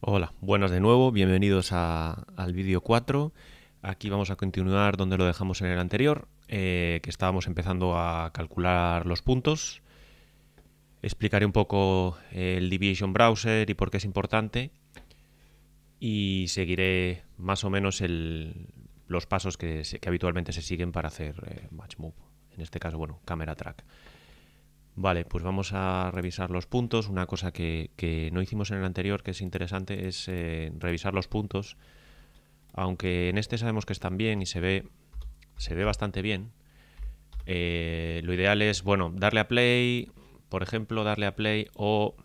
Hola, buenas de nuevo, bienvenidos al vídeo 4. Aquí vamos a continuar donde lo dejamos en el anterior, eh, que estábamos empezando a calcular los puntos. Explicaré un poco eh, el Deviation Browser y por qué es importante. Y seguiré más o menos los pasos que, habitualmente se siguen para hacer eh, Match Move. En este caso, bueno, Camera Track. Vale, pues vamos a revisar los puntos. Una cosa que, no hicimos en el anterior, que es interesante, es eh, revisar los puntos. Aunque en este sabemos que están bien y se ve, se ve bastante bien. Eh, lo ideal es, bueno, darle a play, por ejemplo, darle a play o...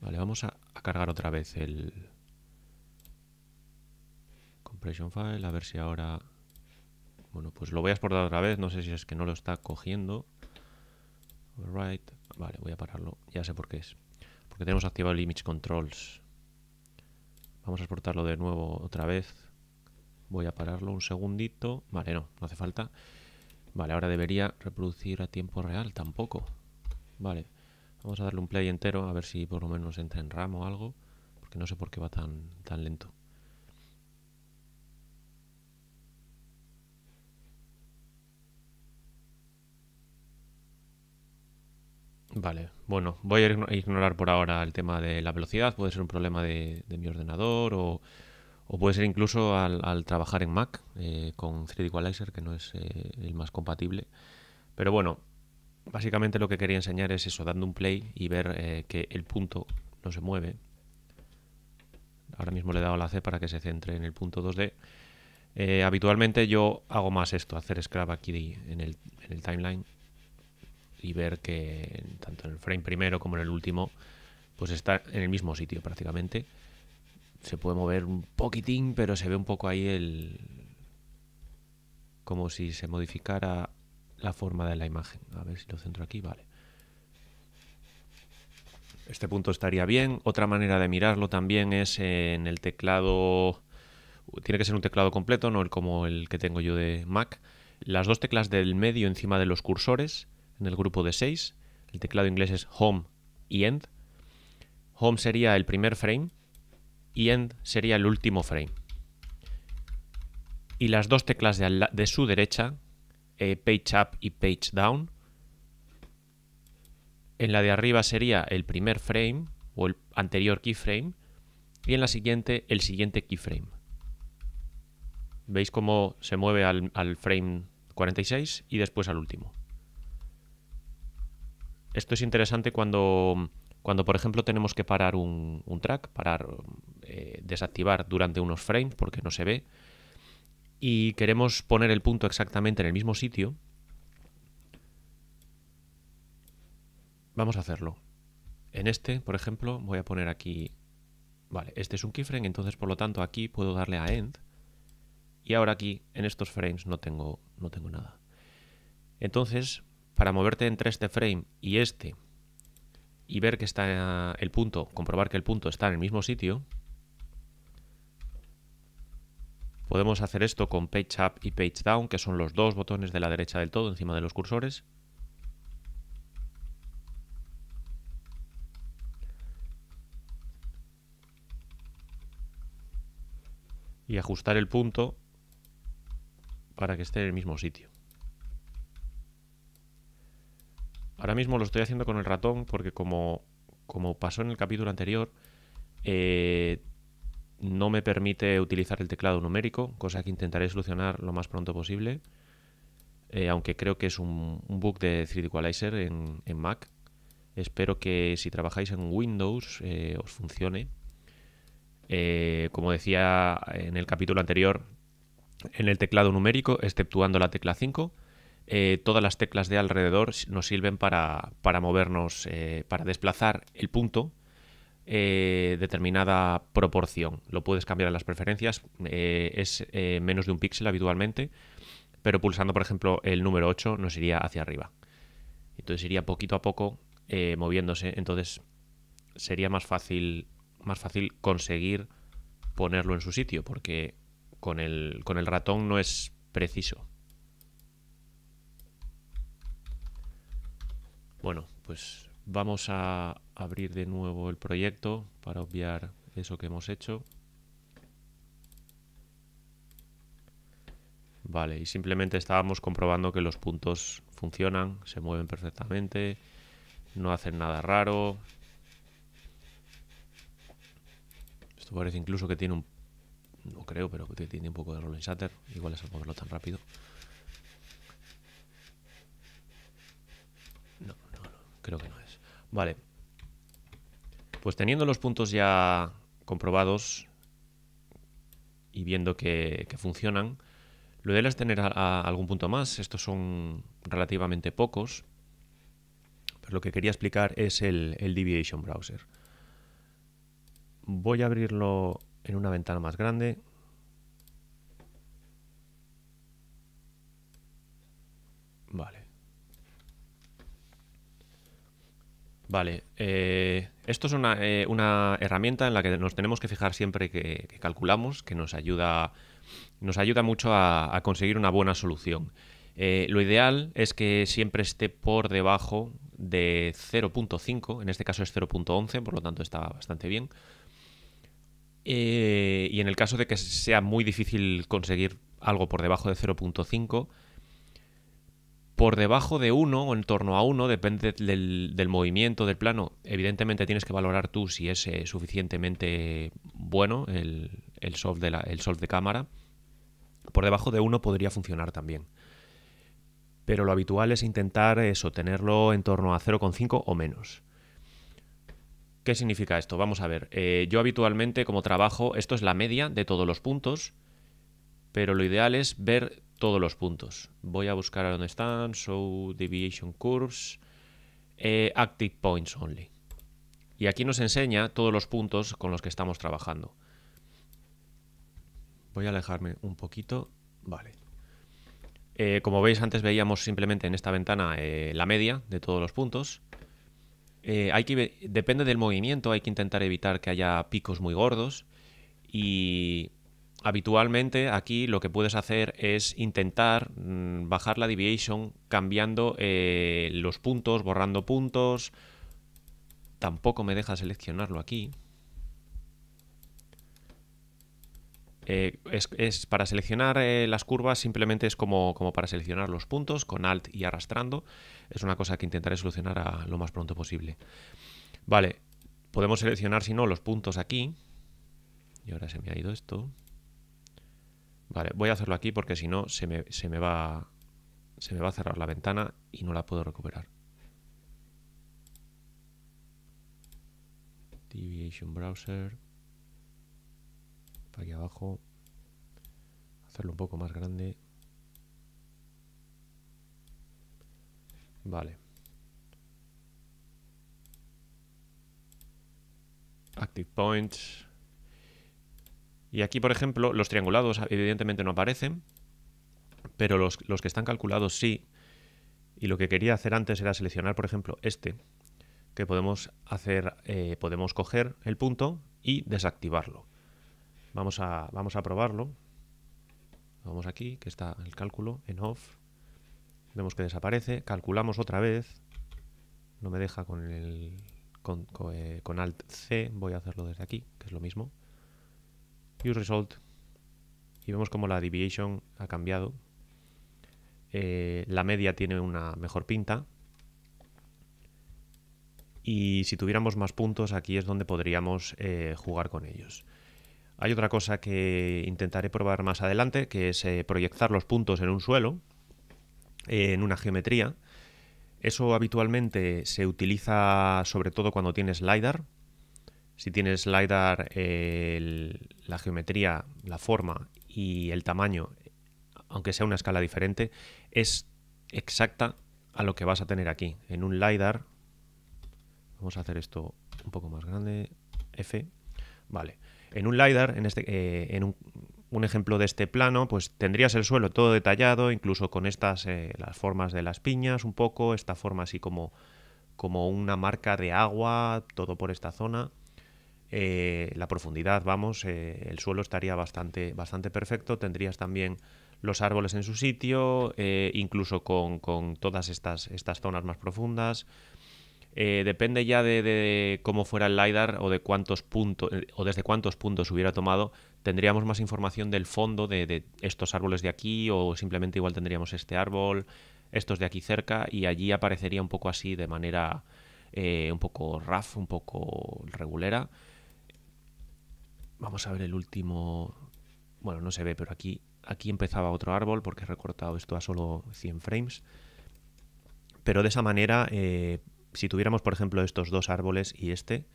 Vale, vamos a, a cargar otra vez el... Compression file, a ver si ahora... Bueno, pues lo voy a exportar otra vez, no sé si es que no lo está cogiendo. Vale, voy a pararlo. Ya sé por qué es. Porque tenemos activado el image controls. Vamos a exportarlo de nuevo otra vez. Voy a pararlo un segundito. Vale, no, no hace falta. Vale, ahora debería reproducir a tiempo real tampoco. Vale, vamos a darle un play entero a ver si por lo menos entra en RAM o algo. Porque no sé por qué va tan, tan lento. Vale, bueno, voy a ignorar por ahora el tema de la velocidad, puede ser un problema de, mi ordenador o, puede ser incluso al, trabajar en Mac eh, con 3D Equalizer, que no es eh, el más compatible. Pero bueno, básicamente lo que quería enseñar es eso, dando un play y ver eh, que el punto no se mueve. Ahora mismo le he dado la C para que se centre en el punto 2D. habitualmente yo hago más esto, hacer scrap aquí en el timeline y ver que tanto en el frame primero como en el último, pues está en el mismo sitio prácticamente. Se puede mover un poquitín, pero se ve un poco ahí el... como si se modificara la forma de la imagen. A ver si lo centro aquí, vale. Este punto estaría bien. Otra manera de mirarlo también es en el teclado... Tiene que ser un teclado completo, no el como el que tengo yo de Mac. Las dos teclas del medio encima de los cursores en el grupo de 6. El teclado inglés es home y end. Home sería el primer frame y end sería el último frame. Y las dos teclas de, su derecha, eh, page up y page down, en la de arriba sería el primer frame o el anterior keyframe y en la siguiente el siguiente keyframe. ¿Veis cómo se mueve al frame 46 y después al último? esto es interesante cuando, cuando por ejemplo, tenemos que parar un, track, parar, eh, desactivar durante unos frames porque no se ve, y queremos poner el punto exactamente en el mismo sitio, vamos a hacerlo. En este, por ejemplo, voy a poner aquí... Vale, este es un keyframe, entonces por lo tanto aquí puedo darle a end. Y ahora aquí, en estos frames, no tengo, no tengo nada. Entonces, para moverte entre este frame y este y ver que está el punto, comprobar que el punto está en el mismo sitio, podemos hacer esto con Page Up y Page Down, que son los dos botones de la derecha del todo encima de los cursores. Y ajustar el punto para que esté en el mismo sitio. Ahora mismo lo estoy haciendo con el ratón porque como, pasó en el capítulo anterior, eh, no me permite utilizar el teclado numérico, cosa que intentaré solucionar lo más pronto posible, eh, aunque creo que es un, bug de 3D Equalizer en, Mac. Espero que si trabajáis en Windows eh, os funcione. como decía en el capítulo anterior, en el teclado numérico, exceptuando la tecla 5, eh, todas las teclas de alrededor nos sirven para, movernos, eh, para desplazar el punto eh, determinada proporción. Lo puedes cambiar en las preferencias, es menos de un píxel habitualmente, pero pulsando, por ejemplo, el número 8 nos iría hacia arriba. Entonces iría poquito a poco moviéndose, entonces sería más fácil, más fácil conseguir ponerlo en su sitio, porque con el ratón no es preciso. Bueno, pues vamos a abrir de nuevo el proyecto para obviar eso que hemos hecho. Vale, y simplemente estábamos comprobando que los puntos funcionan, se mueven perfectamente, no hacen nada raro. Esto parece incluso que tiene un... no creo, pero que tiene un poco de rolling Shatter. igual es al moverlo tan rápido. Creo que no es. Vale. Pues teniendo los puntos ya comprobados y viendo que, funcionan, lo ideal es tener algún punto más. Estos son relativamente pocos. Pero lo que quería explicar es el Deviation Browser. Voy a abrirlo en una ventana más grande. Vale. Vale, eh, esto es eh, una, herramienta en la que nos tenemos que fijar siempre que, calculamos, que nos ayuda, mucho a, conseguir una buena solución. Eh, lo ideal es que siempre esté por debajo de 0.5, en este caso es 0.11, por lo tanto está bastante bien. y en el caso de que sea muy difícil conseguir algo por debajo de 0.5, por debajo de 1 o en torno a 1, depende del, movimiento, del plano. Evidentemente tienes que valorar tú si es eh, suficientemente bueno el, el, soft de cámara. Por debajo de 1 podría funcionar también. Pero lo habitual es intentar eso, eh, tenerlo en torno a 0,5 o menos. ¿Qué significa esto? Vamos a ver. Eh, yo habitualmente como trabajo, esto es la media de todos los puntos, pero lo ideal es ver todos los puntos. Voy a buscar a dónde están, show deviation curves, eh, active points only. Y aquí nos enseña todos los puntos con los que estamos trabajando. Voy a alejarme un poquito. Vale. Eh, como veis, antes veíamos simplemente en esta ventana eh, la media de todos los puntos. hay que, depende del movimiento, hay que intentar evitar que haya picos muy gordos. Y habitualmente aquí lo que puedes hacer es intentar mm, bajar la deviation cambiando eh, los puntos, borrando puntos. Tampoco me deja seleccionarlo aquí. Eh, es, para seleccionar eh, las curvas simplemente es como, como, para seleccionar los puntos con alt y arrastrando. Es una cosa que intentaré solucionar lo más pronto posible. Vale, podemos seleccionar si no los puntos aquí. Y ahora se me ha ido esto. Vale, voy a hacerlo aquí porque si no se me, se me va se me va a cerrar la ventana y no la puedo recuperar. Deviation Browser. Para aquí abajo. Hacerlo un poco más grande. Vale. Active Points. Y aquí, por ejemplo, los triangulados ah, evidentemente no aparecen, pero los, que están calculados sí. Y lo que quería hacer antes era seleccionar, por ejemplo, este, que podemos hacer, eh, podemos coger el punto y desactivarlo. Vamos a, vamos a probarlo. Vamos aquí, que está el cálculo en off. Vemos que desaparece. Calculamos otra vez. No me deja con el con, eh, con Alt C. Voy a hacerlo desde aquí, que es lo mismo. Result y vemos como la deviation ha cambiado. Eh, la media tiene una mejor pinta. Y si tuviéramos más puntos, aquí es donde podríamos eh, jugar con ellos. Hay otra cosa que intentaré probar más adelante, que es eh, proyectar los puntos en un suelo, en una geometría. Eso habitualmente se utiliza sobre todo cuando tienes LiDAR, si tienes LiDAR, la geometría, la forma y el tamaño, aunque sea una escala diferente, es exacta a lo que vas a tener aquí. En un LiDAR, vamos a hacer esto un poco más grande, F, vale. En un LiDAR, en, este, eh, en un, ejemplo de este plano, pues tendrías el suelo todo detallado, incluso con estas, eh, las formas de las piñas un poco, esta forma así como, como una marca de agua, todo por esta zona. Eh, la profundidad, vamos, eh, el suelo estaría bastante, bastante perfecto, tendrías también los árboles en su sitio, eh, incluso con, todas estas, zonas más profundas. depende ya de, cómo fuera el LiDAR o de cuántos puntos o desde cuántos puntos hubiera tomado, tendríamos más información del fondo de, estos árboles de aquí, o simplemente igual tendríamos este árbol, estos de aquí cerca, y allí aparecería un poco así de manera un poco rough un poco regulera. Vamos a ver el último. Bueno, no se ve, pero aquí, aquí empezaba otro árbol porque he recortado esto a solo 100 frames. Pero de esa manera, eh, si tuviéramos, por ejemplo, estos dos árboles y este,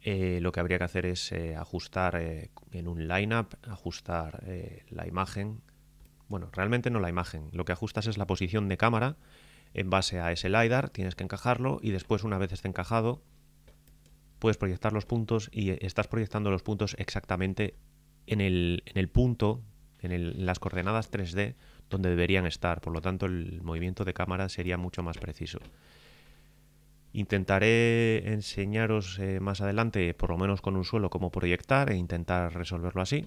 eh, lo que habría que hacer es eh, ajustar en un lineup, ajustar la imagen. Bueno, realmente no la imagen. Lo que ajustas es la posición de cámara en base a ese LiDAR. Tienes que encajarlo y después, una vez esté encajado, puedes proyectar los puntos y estás proyectando los puntos exactamente en el, punto, en, las coordenadas 3D donde deberían estar. Por lo tanto, el movimiento de cámara sería mucho más preciso. Intentaré enseñaros eh, más adelante, por lo menos con un suelo, cómo proyectar e intentar resolverlo así.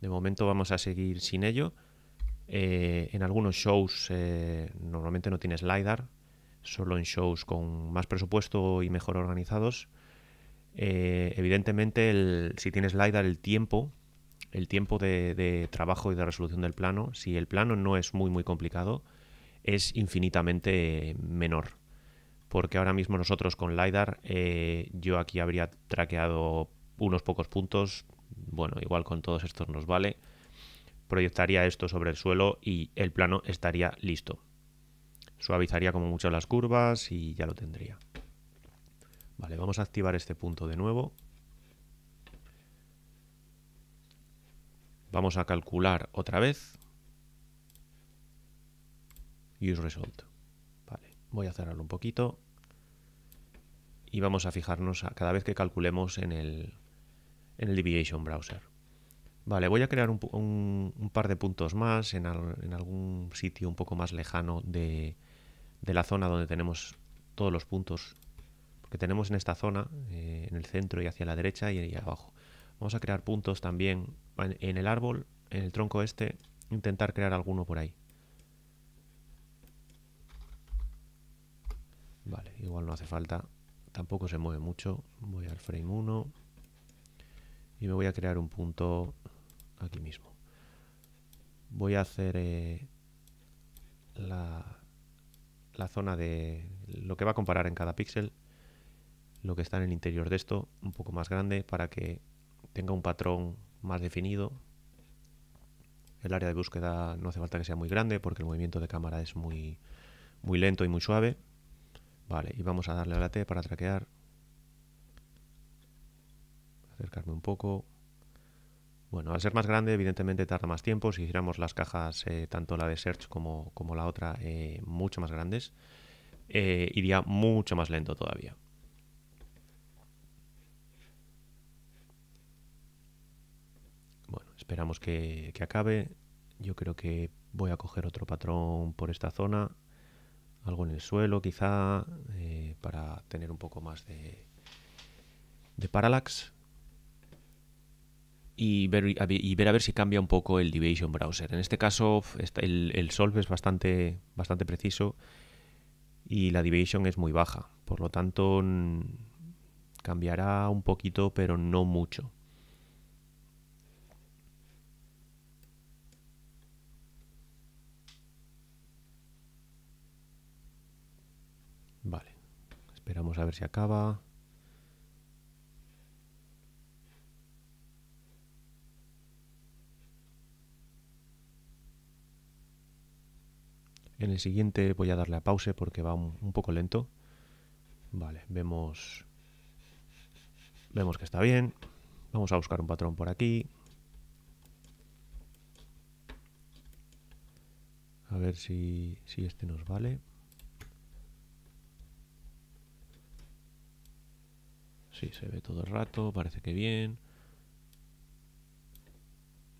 De momento vamos a seguir sin ello. Eh, en algunos shows eh, normalmente no tienes LiDAR, solo en shows con más presupuesto y mejor organizados eh, evidentemente, si tienes LiDAR, el tiempo, el tiempo de, trabajo y de resolución del plano, si el plano no es muy, muy complicado, es infinitamente menor. Porque ahora mismo nosotros con LiDAR, eh, yo aquí habría traqueado unos pocos puntos, bueno, igual con todos estos nos vale, proyectaría esto sobre el suelo y el plano estaría listo. Suavizaría como mucho las curvas y ya lo tendría. Vale, vamos a activar este punto de nuevo. Vamos a calcular otra vez. Use result. Vale, voy a cerrarlo un poquito. Y vamos a fijarnos a cada vez que calculemos en el, en el Deviation Browser. Vale, voy a crear un, par de puntos más en, en, algún sitio un poco más lejano de, de la zona donde tenemos todos los puntos que tenemos en esta zona, eh, en el centro y hacia la derecha y, y abajo. Vamos a crear puntos también en, el árbol, en el tronco este, intentar crear alguno por ahí. Vale, igual no hace falta, tampoco se mueve mucho. Voy al frame 1 y me voy a crear un punto aquí mismo. Voy a hacer eh, la, la zona de lo que va a comparar en cada píxel lo que está en el interior de esto un poco más grande para que tenga un patrón más definido. El área de búsqueda no hace falta que sea muy grande porque el movimiento de cámara es muy, muy lento y muy suave. Vale, y vamos a darle a la T para traquear. Acercarme un poco. Bueno, al ser más grande, evidentemente tarda más tiempo. Si hiciéramos las cajas, eh, tanto la de search como, como la otra, eh, mucho más grandes, eh, iría mucho más lento todavía. Esperamos que, acabe. Yo creo que voy a coger otro patrón por esta zona, algo en el suelo quizá, eh, para tener un poco más de, de parallax. Y ver, a ver si cambia un poco el division Browser. En este caso el, Solve es bastante, bastante preciso y la Deviation es muy baja. Por lo tanto, cambiará un poquito, pero no mucho. Esperamos a ver si acaba. En el siguiente voy a darle a pause porque va un, poco lento. Vale, vemos. Vemos que está bien. Vamos a buscar un patrón por aquí. A ver si este nos vale. Sí, se ve todo el rato, parece que bien.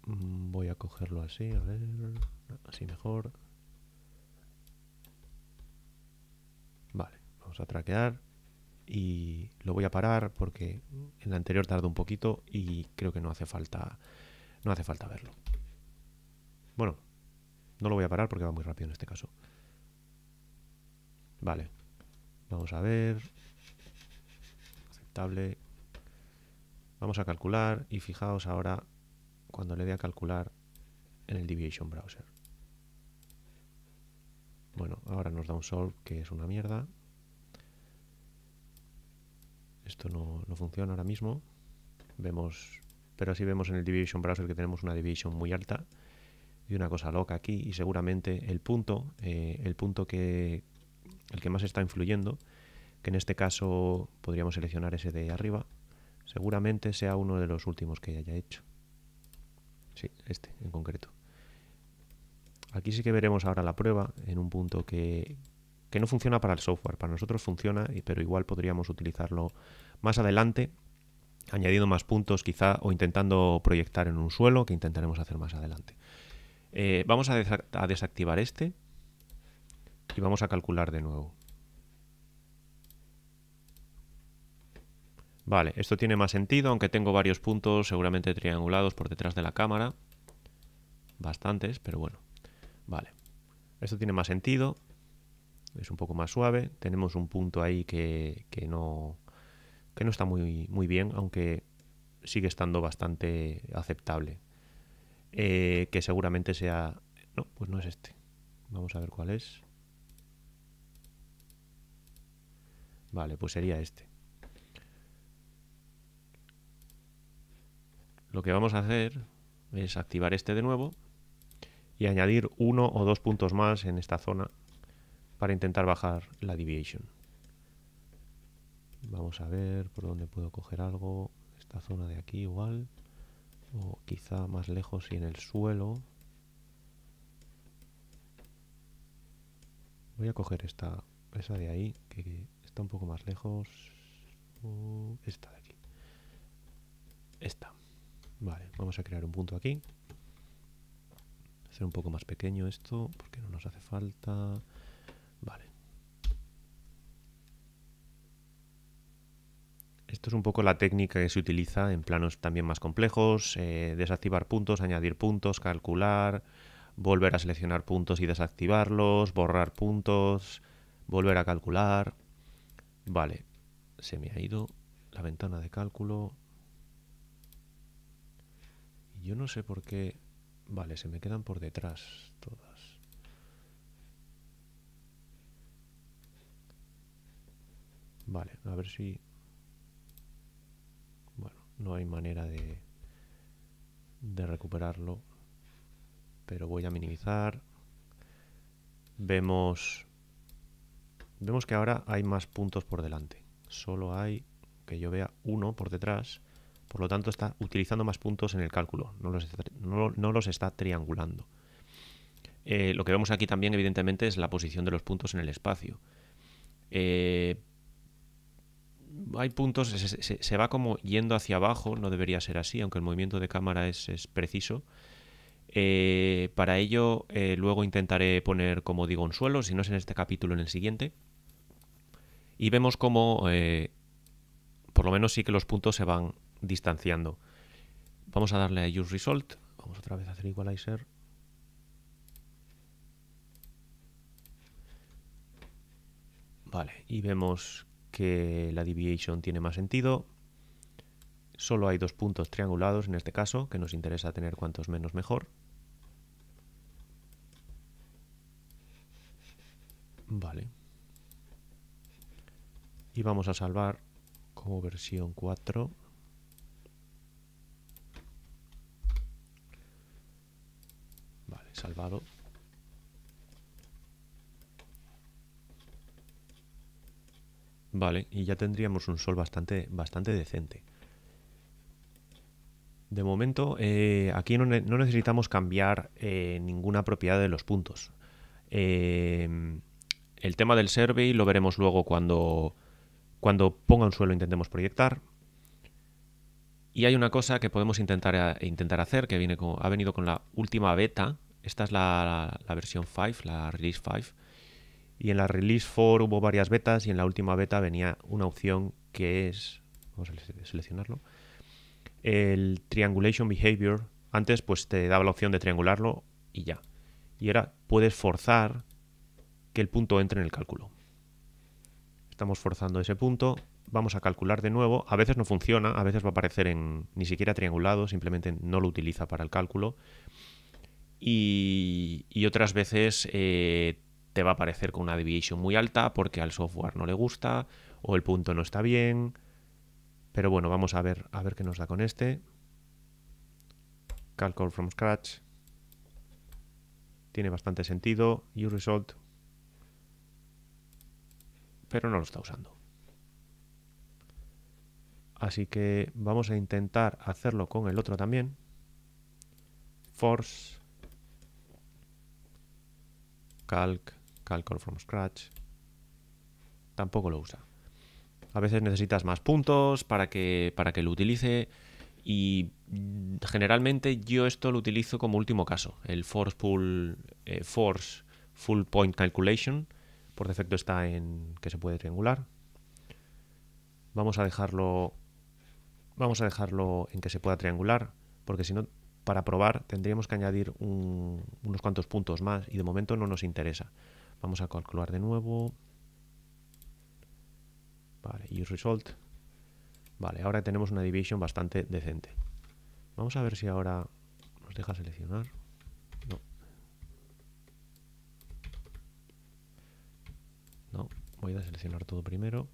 Mm, voy a cogerlo así, a ver, así mejor. Vale, vamos a traquear y lo voy a parar porque en la anterior tardó un poquito y creo que no hace falta no hace falta verlo. Bueno, no lo voy a parar porque va muy rápido en este caso. Vale. Vamos a ver. Vamos a calcular y fijaos ahora cuando le dé a calcular en el Deviation Browser. Bueno, ahora nos da un solve que es una mierda. Esto no, funciona ahora mismo. Vemos, pero así vemos en el Deviation Browser que tenemos una deviation muy alta y una cosa loca aquí y seguramente el punto, eh, el punto que el que más está influyendo que en este caso podríamos seleccionar ese de arriba, seguramente sea uno de los últimos que haya hecho. Sí, este en concreto. Aquí sí que veremos ahora la prueba en un punto que, no funciona para el software. Para nosotros funciona, pero igual podríamos utilizarlo más adelante, añadiendo más puntos quizá o intentando proyectar en un suelo que intentaremos hacer más adelante. Eh, vamos a desactivar este y vamos a calcular de nuevo. Vale, esto tiene más sentido, aunque tengo varios puntos seguramente triangulados por detrás de la cámara. Bastantes, pero bueno. Vale, esto tiene más sentido. Es un poco más suave. Tenemos un punto ahí que, no, no está muy, muy bien, aunque sigue estando bastante aceptable. Eh, que seguramente sea... No, pues no es este. Vamos a ver cuál es. Vale, pues sería este. lo que vamos a hacer es activar este de nuevo y añadir uno o dos puntos más en esta zona para intentar bajar la deviation. Vamos a ver por dónde puedo coger algo. Esta zona de aquí igual. O quizá más lejos y en el suelo. Voy a coger esta, esa de ahí, que está un poco más lejos. Uh, esta de aquí. Esta. Vale, vamos a crear un punto aquí. Hacer un poco más pequeño esto, porque no nos hace falta. Vale. Esto es un poco la técnica que se utiliza en planos también más complejos. Eh, desactivar puntos, añadir puntos, calcular, volver a seleccionar puntos y desactivarlos, borrar puntos, volver a calcular. Vale, se me ha ido la ventana de cálculo. Yo no sé por qué... Vale, se me quedan por detrás todas. Vale, a ver si... Bueno, no hay manera de, de recuperarlo. Pero voy a minimizar. Vemos... Vemos que ahora hay más puntos por delante. Solo hay, que yo vea, uno por detrás por lo tanto, está utilizando más puntos en el cálculo, no los, está triangulando. Eh, lo que vemos aquí también, evidentemente, es la posición de los puntos en el espacio. Eh, hay puntos, se, va como yendo hacia abajo, no debería ser así, aunque el movimiento de cámara es, preciso. Eh, para ello, luego intentaré poner, como digo, un suelo, si no es en este capítulo, en el siguiente. Y vemos cómo por lo menos sí que los puntos se van distanciando. Vamos a darle a Use Result. Vamos otra vez a hacer Equalizer. Vale, y vemos que la deviation tiene más sentido. Solo hay dos puntos triangulados en este caso, que nos interesa tener cuantos menos mejor. Vale. Y vamos a salvar como versión 4. salvado. Vale, y ya tendríamos un sol bastante, bastante decente. De momento, eh, aquí no, necesitamos cambiar eh, ninguna propiedad de los puntos. Em, el tema del survey lo veremos luego cuando, cuando ponga un suelo intentemos proyectar. Y hay una cosa que podemos intentar, intentar hacer, que viene ha venido con la última beta, esta es la, versión 5, la Release 5. Y en la Release 4 hubo varias betas y en la última beta venía una opción que es, vamos a seleccionarlo, el Triangulation Behavior. Antes pues te daba la opción de triangularlo y ya. Y ahora puedes forzar que el punto entre en el cálculo. Estamos forzando ese punto, vamos a calcular de nuevo. A veces no funciona, a veces va a aparecer en ni siquiera triangulado, simplemente no lo utiliza para el cálculo y, otras veces eh, te va a aparecer con una deviation muy alta porque al software no le gusta o el punto no está bien. Pero bueno, vamos a ver, a ver qué nos da con este. Calculate from scratch. Tiene bastante sentido. UResult. Pero no lo está usando. Así que vamos a intentar hacerlo con el otro también. Force calc, calc from scratch. Tampoco lo usa. A veces necesitas más puntos para que, para que lo utilice y generalmente yo esto lo utilizo como último caso, el force pull, eh, force full point calculation, por defecto está en que se puede triangular. Vamos a dejarlo vamos a dejarlo en que se pueda triangular, porque si no para probar tendríamos que añadir unos cuantos puntos más y de momento no nos interesa. Vamos a calcular de nuevo. Vale, use result. Vale, ahora tenemos una division bastante decente. Vamos a ver si ahora nos deja seleccionar. No. No, voy a seleccionar todo primero.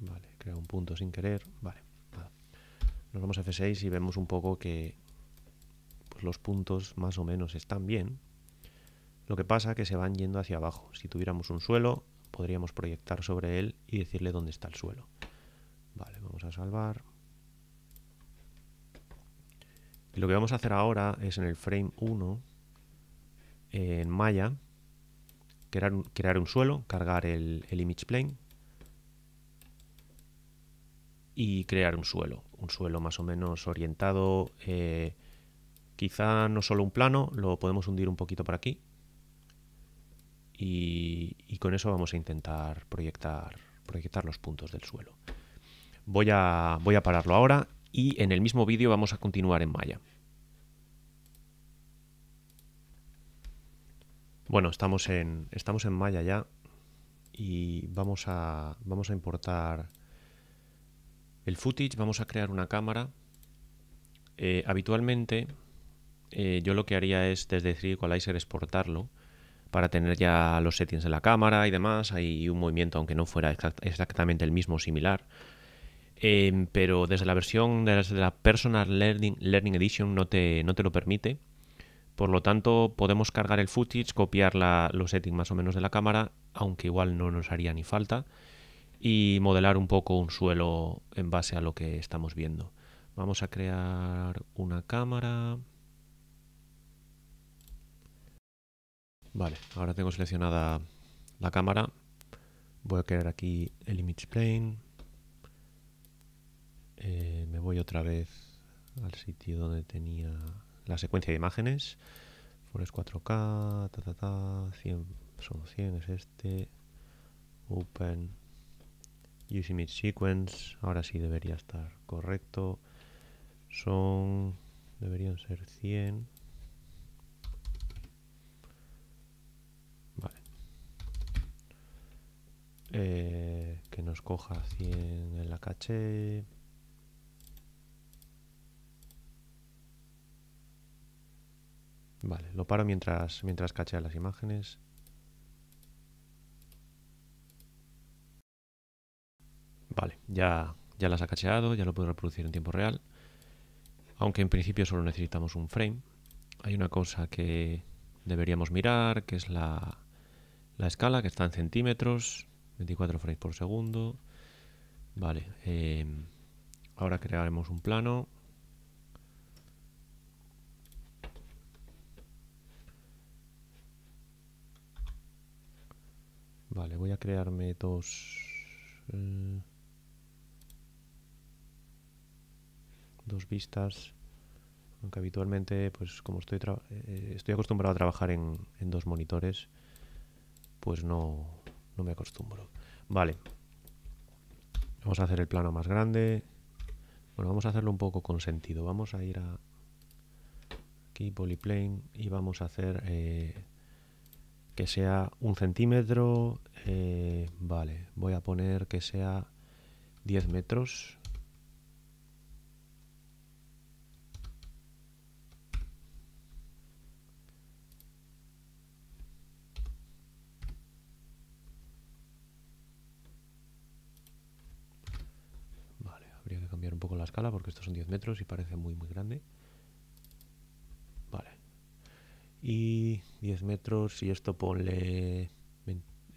Vale, creo un punto sin querer. Vale. Nos vamos a F6 y vemos un poco que pues, los puntos más o menos están bien. Lo que pasa es que se van yendo hacia abajo. Si tuviéramos un suelo, podríamos proyectar sobre él y decirle dónde está el suelo. Vale, vamos a salvar. Y lo que vamos a hacer ahora es en el frame 1, en Maya, crear un, suelo, cargar el image plane, y crear un suelo, un suelo más o menos orientado, eh, quizá no solo un plano, lo podemos hundir un poquito por aquí y, con eso vamos a intentar proyectar, proyectar los puntos del suelo. Voy a, voy a pararlo ahora y en el mismo vídeo vamos a continuar en Maya. Bueno, estamos en, estamos en Maya ya y vamos a, vamos a importar el footage, vamos a crear una cámara. Eh, habitualmente eh, yo lo que haría es desde 3 exportarlo para tener ya los settings de la cámara y demás. Hay un movimiento, aunque no fuera exactamente el mismo, similar. Em, pero desde la versión de la, Personal Learning, Edition no te, no te, lo permite. Por lo tanto, podemos cargar el footage, copiar los settings más o menos de la cámara, aunque igual no nos haría ni falta y modelar un poco un suelo en base a lo que estamos viendo. Vamos a crear una cámara. Vale, ahora tengo seleccionada la cámara. Voy a crear aquí el image plane. Eh, me voy otra vez al sitio donde tenía la secuencia de imágenes. Forest 4K, son 100 es este. Open Use Image Sequence, ahora sí debería estar correcto. Son, deberían ser 100. Vale. Eh, que nos coja 100 en la caché. Vale, lo paro mientras, mientras cachea las imágenes. Vale, ya, ya las ha cacheado, ya lo puedo reproducir en tiempo real. Aunque en principio solo necesitamos un frame. Hay una cosa que deberíamos mirar, que es la, escala, que está en centímetros, 24 frames por segundo. Vale, em, ahora crearemos un plano. Vale, voy a crearme dos... Eh, dos vistas, aunque habitualmente, pues como estoy, eh, eh, estoy acostumbrado a trabajar en, dos monitores, pues no, me acostumbro. Vale, vamos a hacer el plano más grande. Bueno, vamos a hacerlo un poco con sentido. Vamos a ir a aquí, polyplane, y vamos a hacer eh, que sea un centímetro. vale, voy a poner que sea 10 metros. porque estos son 10 metros y parece muy muy grande. Vale. Y 10 metros y esto ponle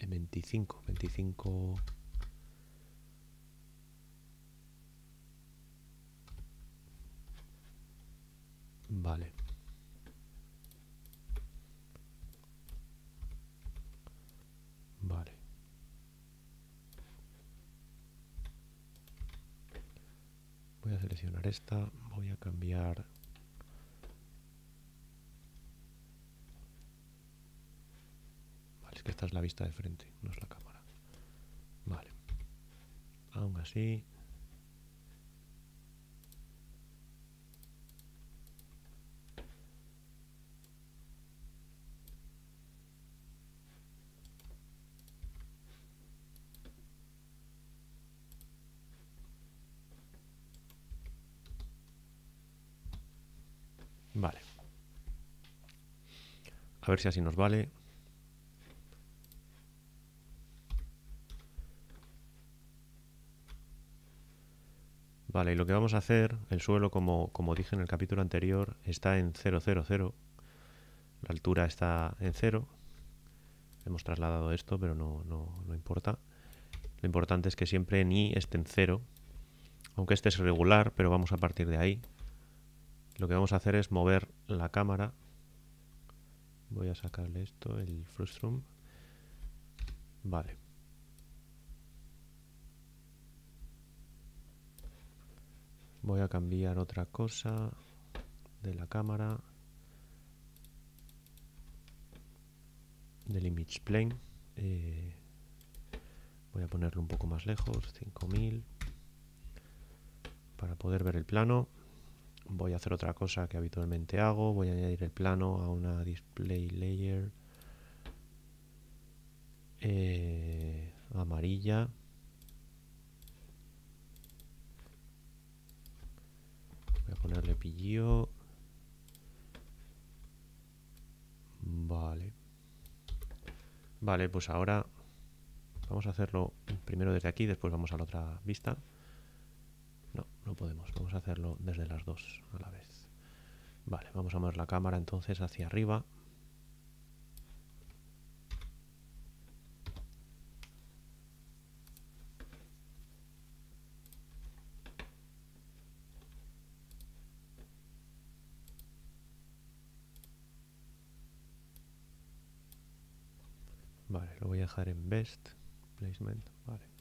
25, 25... Eh, vale. voy a seleccionar esta, voy a cambiar Vale, es que esta es la vista de frente, no es la cámara. Vale. Aún así, A ver si así nos vale. Vale, y lo que vamos a hacer, el suelo, como, como dije en el capítulo anterior, está en 0, 0, 0. La altura está en 0. Hemos trasladado esto, pero no, no importa. Lo importante es que siempre en i esté en 0. Aunque este es regular, pero vamos a partir de ahí. Lo que vamos a hacer es mover la cámara voy a sacarle esto, el frustrum. Vale. Voy a cambiar otra cosa de la cámara. Del image plane. Eh, voy a ponerlo un poco más lejos, 5000. Para poder ver el plano voy a hacer otra cosa que habitualmente hago, voy a añadir el plano a una display layer eh, amarilla. Voy a ponerle pillo. Vale. Vale, pues ahora vamos a hacerlo primero desde aquí, después vamos a la otra vista. No, no podemos. Vamos a hacerlo desde las dos a la vez. Vale, vamos a mover la cámara entonces hacia arriba. Vale, lo voy a dejar en Best Placement. Vale.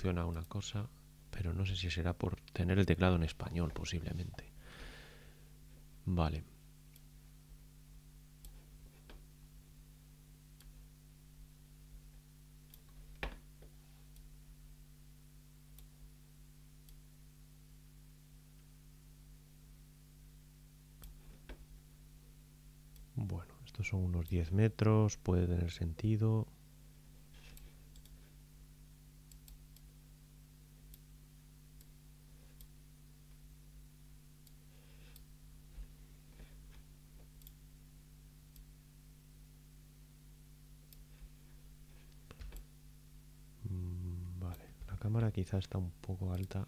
funciona una cosa, pero no sé si será por tener el teclado en español posiblemente. Vale. Bueno, estos son unos 10 metros, puede tener sentido. quizá está un poco alta. No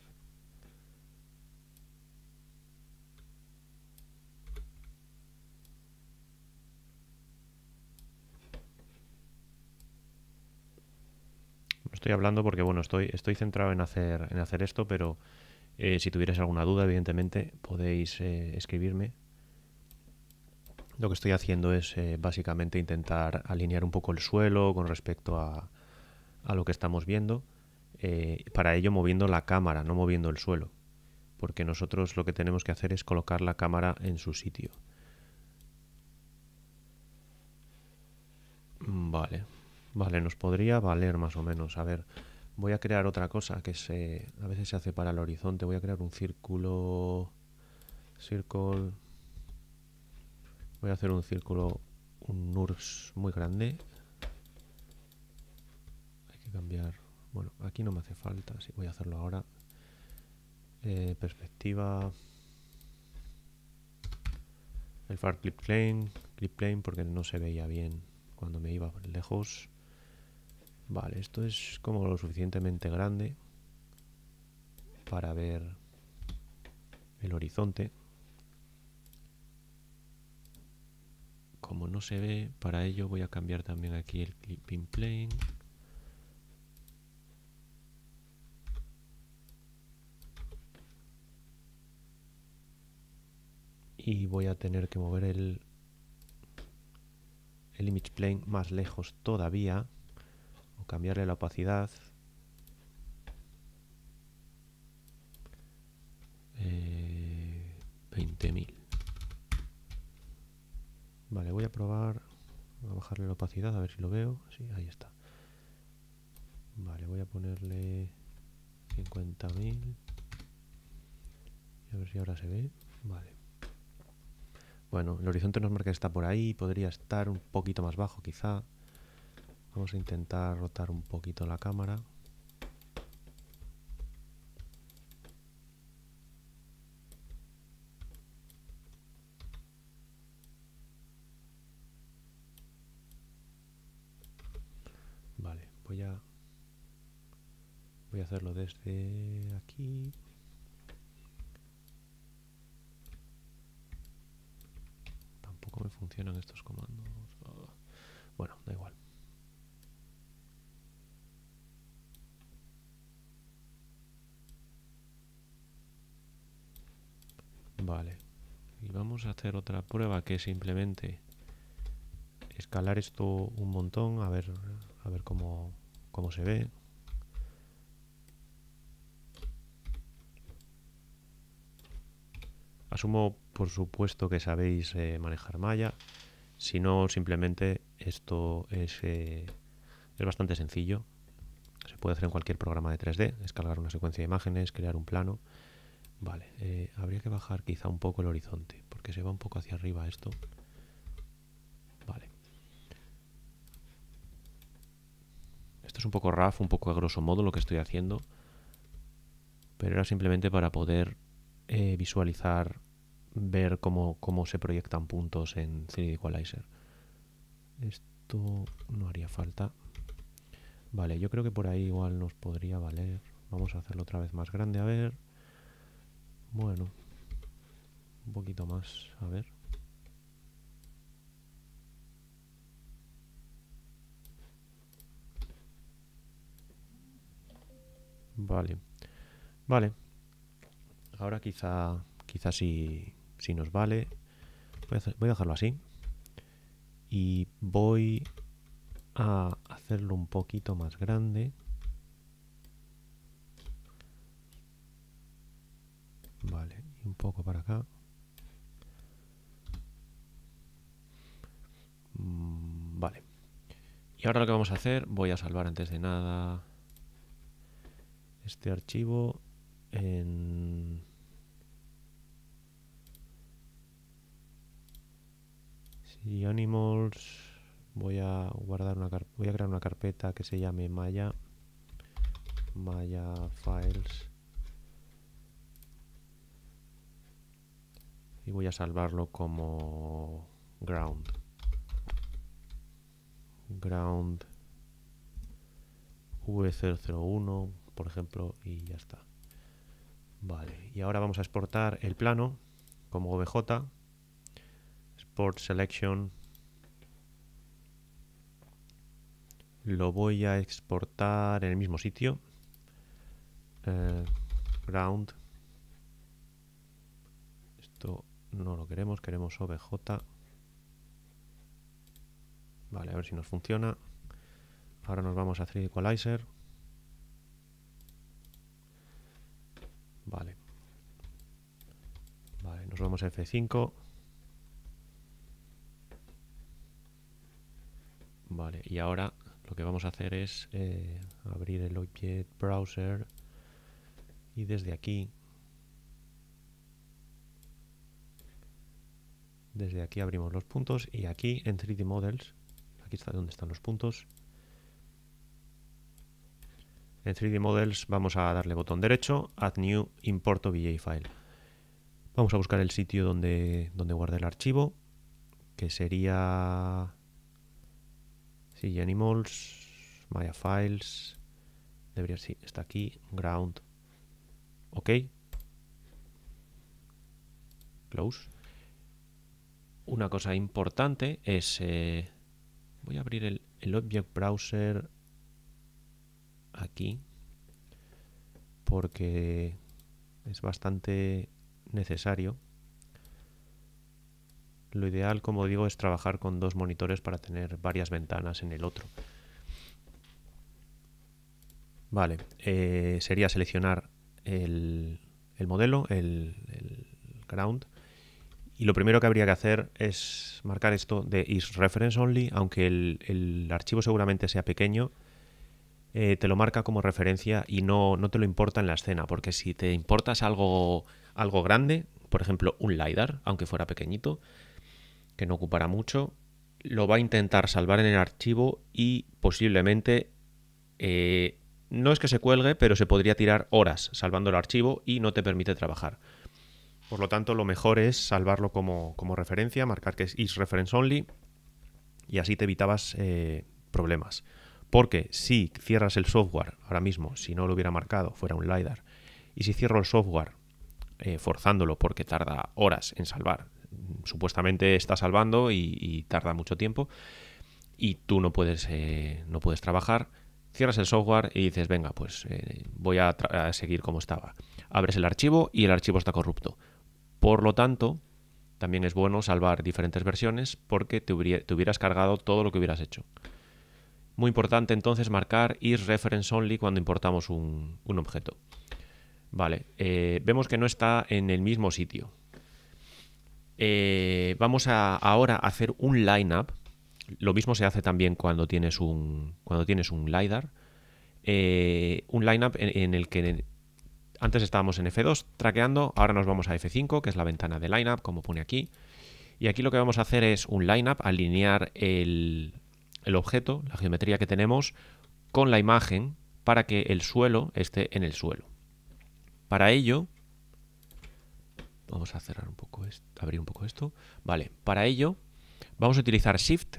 estoy hablando porque bueno, estoy, estoy centrado en hacer, en hacer esto, pero eh, si tuvierais alguna duda, evidentemente, podéis eh, escribirme. Lo que estoy haciendo es eh, básicamente intentar alinear un poco el suelo con respecto a, a lo que estamos viendo. Eh, para ello moviendo la cámara, no moviendo el suelo, porque nosotros lo que tenemos que hacer es colocar la cámara en su sitio. Vale, vale, nos podría valer más o menos. A ver, voy a crear otra cosa que se, a veces se hace para el horizonte. Voy a crear un círculo, circle, voy a hacer un círculo, un NURS muy grande. Hay que cambiar bueno, aquí no me hace falta, así voy a hacerlo ahora. Eh, perspectiva. El far clip plane, clip plane porque no se veía bien cuando me iba lejos. Vale, esto es como lo suficientemente grande para ver el horizonte. Como no se ve, para ello voy a cambiar también aquí el clipping plane. y voy a tener que mover el, el image plane más lejos todavía o cambiarle la opacidad 20.000 eh, vale, voy a probar a bajarle la opacidad a ver si lo veo sí, ahí está vale, voy a ponerle 50.000 a ver si ahora se ve vale bueno, el horizonte nos marca que está por ahí, podría estar un poquito más bajo quizá. Vamos a intentar rotar un poquito la cámara. Vale, voy a voy a hacerlo desde aquí. poco me funcionan estos comandos. Ah, bueno, da igual. Vale. Y vamos a hacer otra prueba que es simplemente escalar esto un montón, a ver, a ver cómo, cómo se ve. Asumo, por supuesto, que sabéis eh, manejar Maya. Si no, simplemente esto eh, es, bastante sencillo. Se puede hacer en cualquier programa de 3D, descargar una secuencia de imágenes, crear un plano. Vale, eh, habría que bajar quizá un poco el horizonte, porque se va un poco hacia arriba esto. Vale. Esto es un poco rough, un poco a grosso modo lo que estoy haciendo, pero era simplemente para poder visualizar ver cómo, se proyectan puntos en 3 Equalizer. Esto no haría falta. Vale, yo creo que por ahí igual nos podría valer. Vamos a hacerlo otra vez más grande, a ver. Bueno, un poquito más, a ver. Vale, vale. Ahora quizá, quizá si si nos vale. Voy a, dejarlo así. Y voy a hacerlo un poquito más grande. Vale, un poco para acá. Mm, vale. Y ahora lo que vamos a hacer, voy a salvar antes de nada este archivo en y animals voy a guardar una voy a crear una carpeta que se llame maya maya files y voy a salvarlo como ground ground v001 por ejemplo y ya está vale y ahora vamos a exportar el plano como obj selection lo voy a exportar en el mismo sitio eh, ground esto no lo queremos queremos obj vale a ver si nos funciona ahora nos vamos a 3 equalizer vale vale nos vamos a f5 Vale, y ahora lo que vamos a hacer es eh, abrir el Object Browser y desde aquí desde aquí abrimos los puntos y aquí en 3D Models aquí está donde están los puntos en 3D Models vamos a darle botón derecho Add New Import OBJ File vamos a buscar el sitio donde, donde el archivo que sería Sí, Animals, Maya Files. Debería, sí, está aquí. Ground. Ok. Close. Una cosa importante es... Eh, voy a abrir el, el Object Browser aquí. Porque es bastante necesario. Lo ideal, como digo, es trabajar con dos monitores para tener varias ventanas en el otro. Vale, eh, sería seleccionar el, modelo, el, ground, y lo primero que habría que hacer es marcar esto de is reference only, aunque el, archivo seguramente sea pequeño, eh, te lo marca como referencia y no, te lo importa en la escena, porque si te importas algo, algo grande, por ejemplo un LiDAR, aunque fuera pequeñito, que no ocupará mucho, lo va a intentar salvar en el archivo y posiblemente eh, no es que se cuelgue, pero se podría tirar horas salvando el archivo y no te permite trabajar. Por lo tanto, lo mejor es salvarlo como, como referencia, marcar que es is reference only y así te evitabas eh, problemas. Porque si cierras el software ahora mismo, si no lo hubiera marcado, fuera un LiDAR, y si cierro el software eh, forzándolo porque tarda horas en salvar supuestamente está salvando y, tarda mucho tiempo y tú no puedes, eh, no puedes trabajar, cierras el software y dices, venga, pues eh, voy a, seguir como estaba. Abres el archivo y el archivo está corrupto. Por lo tanto, también es bueno salvar diferentes versiones porque te, hubieras cargado todo lo que hubieras hecho. Muy importante entonces marcar is reference only cuando importamos un, objeto. Vale, eh, vemos que no está en el mismo sitio. Eh, vamos a ahora a hacer un line-up. Lo mismo se hace también cuando tienes un, cuando tienes un LiDAR. Eh, un line-up en, el que antes estábamos en F2 traqueando, ahora nos vamos a F5, que es la ventana de line-up, como pone aquí. Y aquí lo que vamos a hacer es un line-up, alinear el, el objeto, la geometría que tenemos, con la imagen para que el suelo esté en el suelo. Para ello, Vamos a cerrar un poco esto, abrir un poco esto. Vale, para ello vamos a utilizar Shift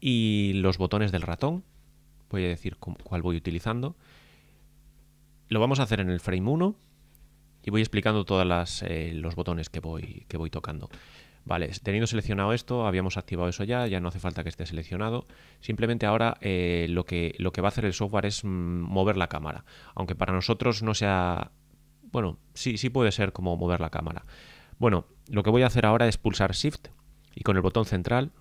y los botones del ratón. Voy a decir cuál voy utilizando. Lo vamos a hacer en el frame 1 y voy explicando todos eh, los botones que voy, que voy tocando. Vale, teniendo seleccionado esto, habíamos activado eso ya, ya no hace falta que esté seleccionado. Simplemente ahora eh, lo, que, lo que va a hacer el software es mm, mover la cámara. Aunque para nosotros no sea bueno, sí, sí puede ser como mover la cámara. Bueno, lo que voy a hacer ahora es pulsar Shift y con el botón central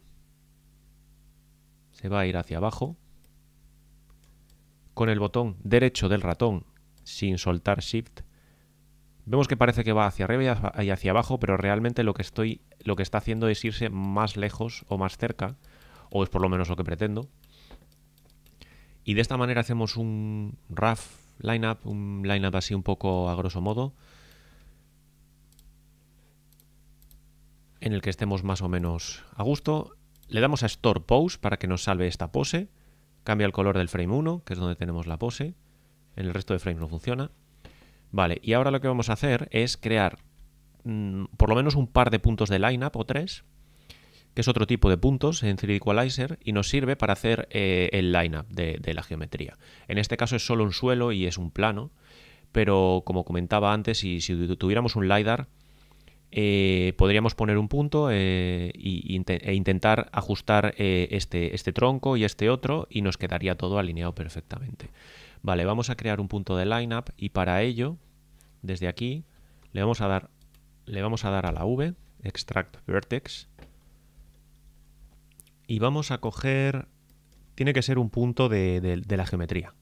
se va a ir hacia abajo. Con el botón derecho del ratón, sin soltar Shift, vemos que parece que va hacia arriba y hacia abajo, pero realmente lo que, estoy, lo que está haciendo es irse más lejos o más cerca, o es por lo menos lo que pretendo. Y de esta manera hacemos un RAF lineup, un lineup así un poco a grosso modo, en el que estemos más o menos a gusto. Le damos a Store Pose para que nos salve esta pose. Cambia el color del frame 1, que es donde tenemos la pose. En el resto de frames no funciona. Vale, y ahora lo que vamos a hacer es crear mm, por lo menos un par de puntos de lineup o tres que es otro tipo de puntos en 3 Equalizer y nos sirve para hacer eh, el lineup de, la geometría. En este caso es solo un suelo y es un plano, pero como comentaba antes, si, tuviéramos un LiDAR, eh, podríamos poner un punto eh, e intentar ajustar este, este tronco y este otro y nos quedaría todo alineado perfectamente. Vale, vamos a crear un punto de lineup y para ello, desde aquí, le vamos a dar, le vamos a, dar a la V, extract vertex, y vamos a coger, tiene que ser un punto de, de, la geometría,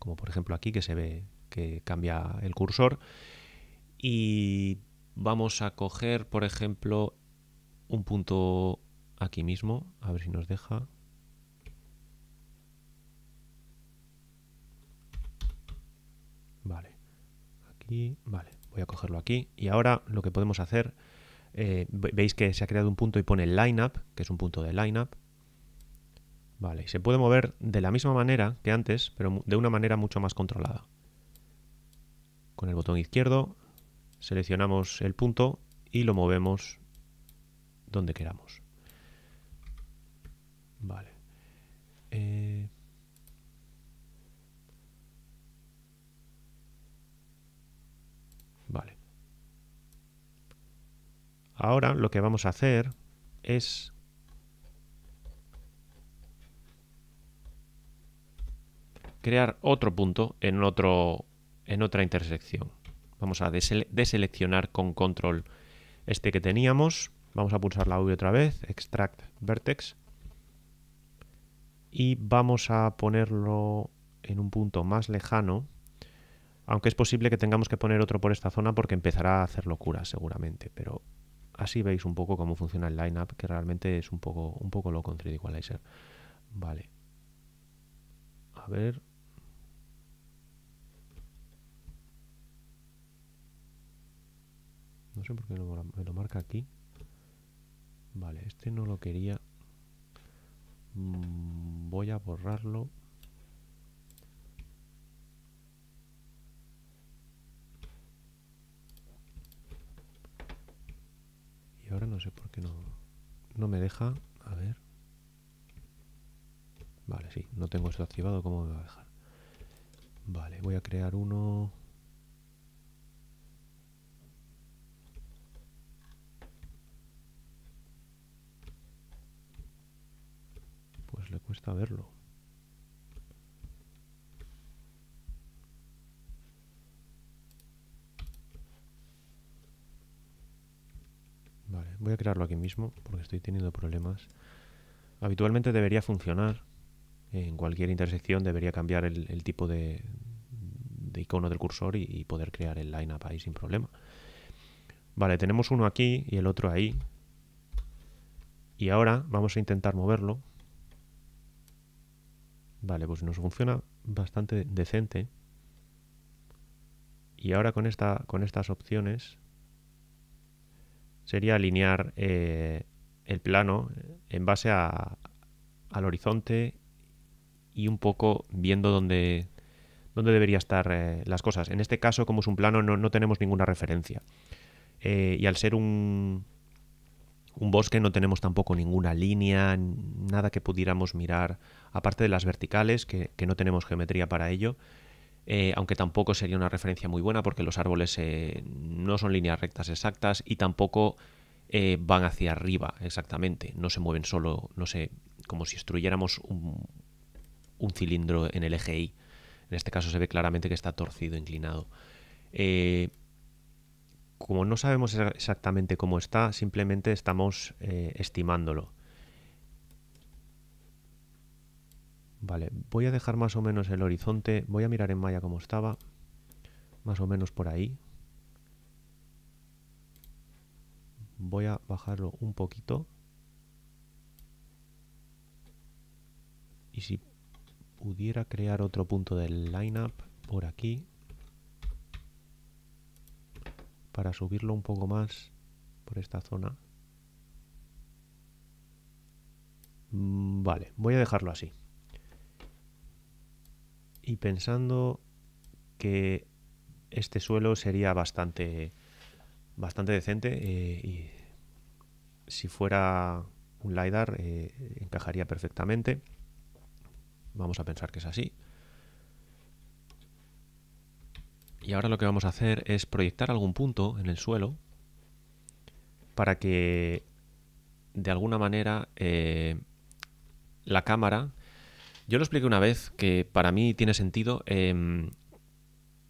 como por ejemplo aquí que se ve que cambia el cursor y vamos a coger, por ejemplo, un punto aquí mismo, a ver si nos deja. Vale, aquí, vale, voy a cogerlo aquí y ahora lo que podemos hacer eh, veis que se ha creado un punto y pone lineup, que es un punto de lineup. Vale, y se puede mover de la misma manera que antes, pero de una manera mucho más controlada. Con el botón izquierdo seleccionamos el punto y lo movemos donde queramos. Vale. Eh, Ahora lo que vamos a hacer es crear otro punto en, otro, en otra intersección. Vamos a deseleccionar con control este que teníamos. Vamos a pulsar la V otra vez, extract vertex. Y vamos a ponerlo en un punto más lejano, aunque es posible que tengamos que poner otro por esta zona porque empezará a hacer locuras seguramente, pero así veis un poco cómo funciona el lineup, que realmente es un poco, un poco loco en 3D Equalizer. Vale. A ver. No sé por qué me lo marca aquí. Vale, este no lo quería. Mm, voy a borrarlo. Y ahora no sé por qué no, no me deja. A ver. Vale, sí, no tengo esto activado, ¿cómo me va a dejar? Vale, voy a crear uno... Pues le cuesta verlo. voy a crearlo aquí mismo porque estoy teniendo problemas. Habitualmente debería funcionar. En cualquier intersección debería cambiar el, tipo de, icono del cursor y, poder crear el lineup ahí sin problema. Vale, tenemos uno aquí y el otro ahí. Y ahora vamos a intentar moverlo. Vale, pues nos funciona bastante decente. Y ahora con, esta, con estas opciones sería alinear eh, el plano eh, en base al horizonte y un poco viendo dónde, dónde debería estar eh, las cosas. En este caso, como es un plano, no, tenemos ninguna referencia. y al ser un, un bosque no tenemos tampoco ninguna línea, nada que pudiéramos mirar, aparte de las verticales, que no tenemos geometría para ello, eh, aunque tampoco sería una referencia muy buena porque los árboles eh, no son líneas rectas exactas y tampoco eh, van hacia arriba exactamente, no se mueven solo, no sé, como si estruyéramos un, un cilindro en el eje Y. En este caso se ve claramente que está torcido, inclinado. como no sabemos exactamente cómo está, simplemente estamos estimándolo. Vale, voy a dejar más o menos el horizonte, voy a mirar en Maya como estaba, más o menos por ahí. Voy a bajarlo un poquito. Y si pudiera crear otro punto del lineup por aquí, para subirlo un poco más por esta zona. Mm, vale, voy a dejarlo así y pensando que este suelo sería bastante, bastante decente eh, y si fuera un LiDAR eh, encajaría perfectamente. Vamos a pensar que es así. Y ahora lo que vamos a hacer es proyectar algún punto en el suelo para que de alguna manera eh, la cámara yo lo expliqué una vez que para mí tiene sentido. Em,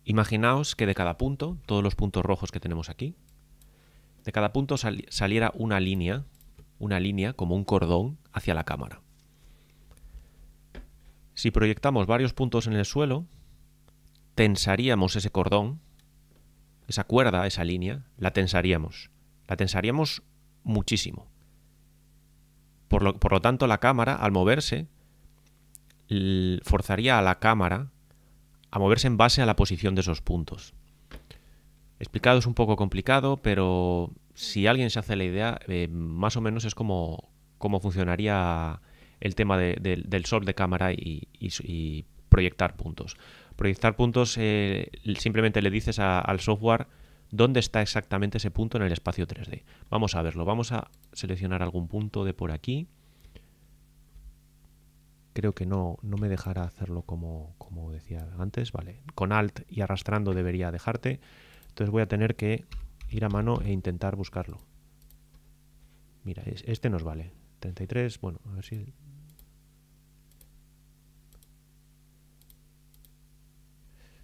imaginaos que de cada punto, todos los puntos rojos que tenemos aquí, de cada punto saliera una línea, una línea como un cordón hacia la cámara. Si proyectamos varios puntos en el suelo, tensaríamos ese cordón, esa cuerda, esa línea, la tensaríamos. La tensaríamos muchísimo. por lo, tanto, la cámara, al moverse, forzaría a la cámara a moverse en base a la posición de esos puntos. Explicado es un poco complicado, pero si alguien se hace la idea, eh, más o menos es como, funcionaría el tema del sol de cámara y, proyectar puntos. Proyectar puntos eh, simplemente le dices al software dónde está exactamente ese punto en el espacio 3D. Vamos a verlo, vamos a seleccionar algún punto de por aquí creo que no, no me dejará hacerlo como, como decía antes. Vale, con alt y arrastrando debería dejarte. Entonces voy a tener que ir a mano e intentar buscarlo. Mira, este nos vale. 33, bueno, a ver si...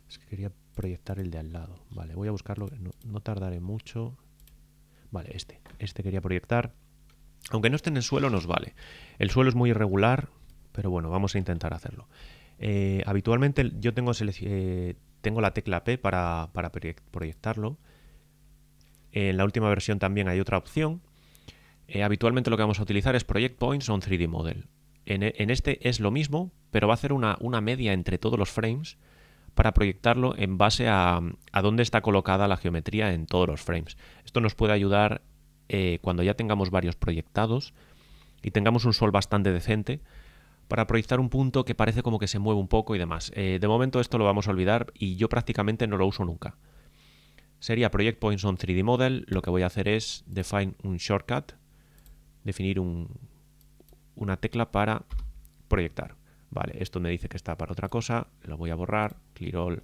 Es que quería proyectar el de al lado. Vale, voy a buscarlo, no, no tardaré mucho. Vale, este. Este quería proyectar. Aunque no esté en el suelo, nos vale. El suelo es muy irregular, pero bueno, vamos a intentar hacerlo. Eh, habitualmente yo eh, tengo, la tecla P para, proyectarlo. En la última versión también hay otra opción. Eh, habitualmente lo que vamos a utilizar es Project Points on 3D Model. E, en, este es lo mismo, pero va a hacer una, media entre todos los frames para proyectarlo en base a dónde está colocada la geometría en todos los frames. Esto nos puede ayudar cuando ya tengamos varios proyectados y tengamos un sol bastante decente para proyectar un punto que parece como que se mueve un poco y demás. Eh, de momento esto lo vamos a olvidar y yo prácticamente no lo uso nunca. Sería Project Points on 3D Model. Lo que voy a hacer es define un shortcut, definir una tecla para proyectar. Vale, esto me dice que está para otra cosa, lo voy a borrar, clear all,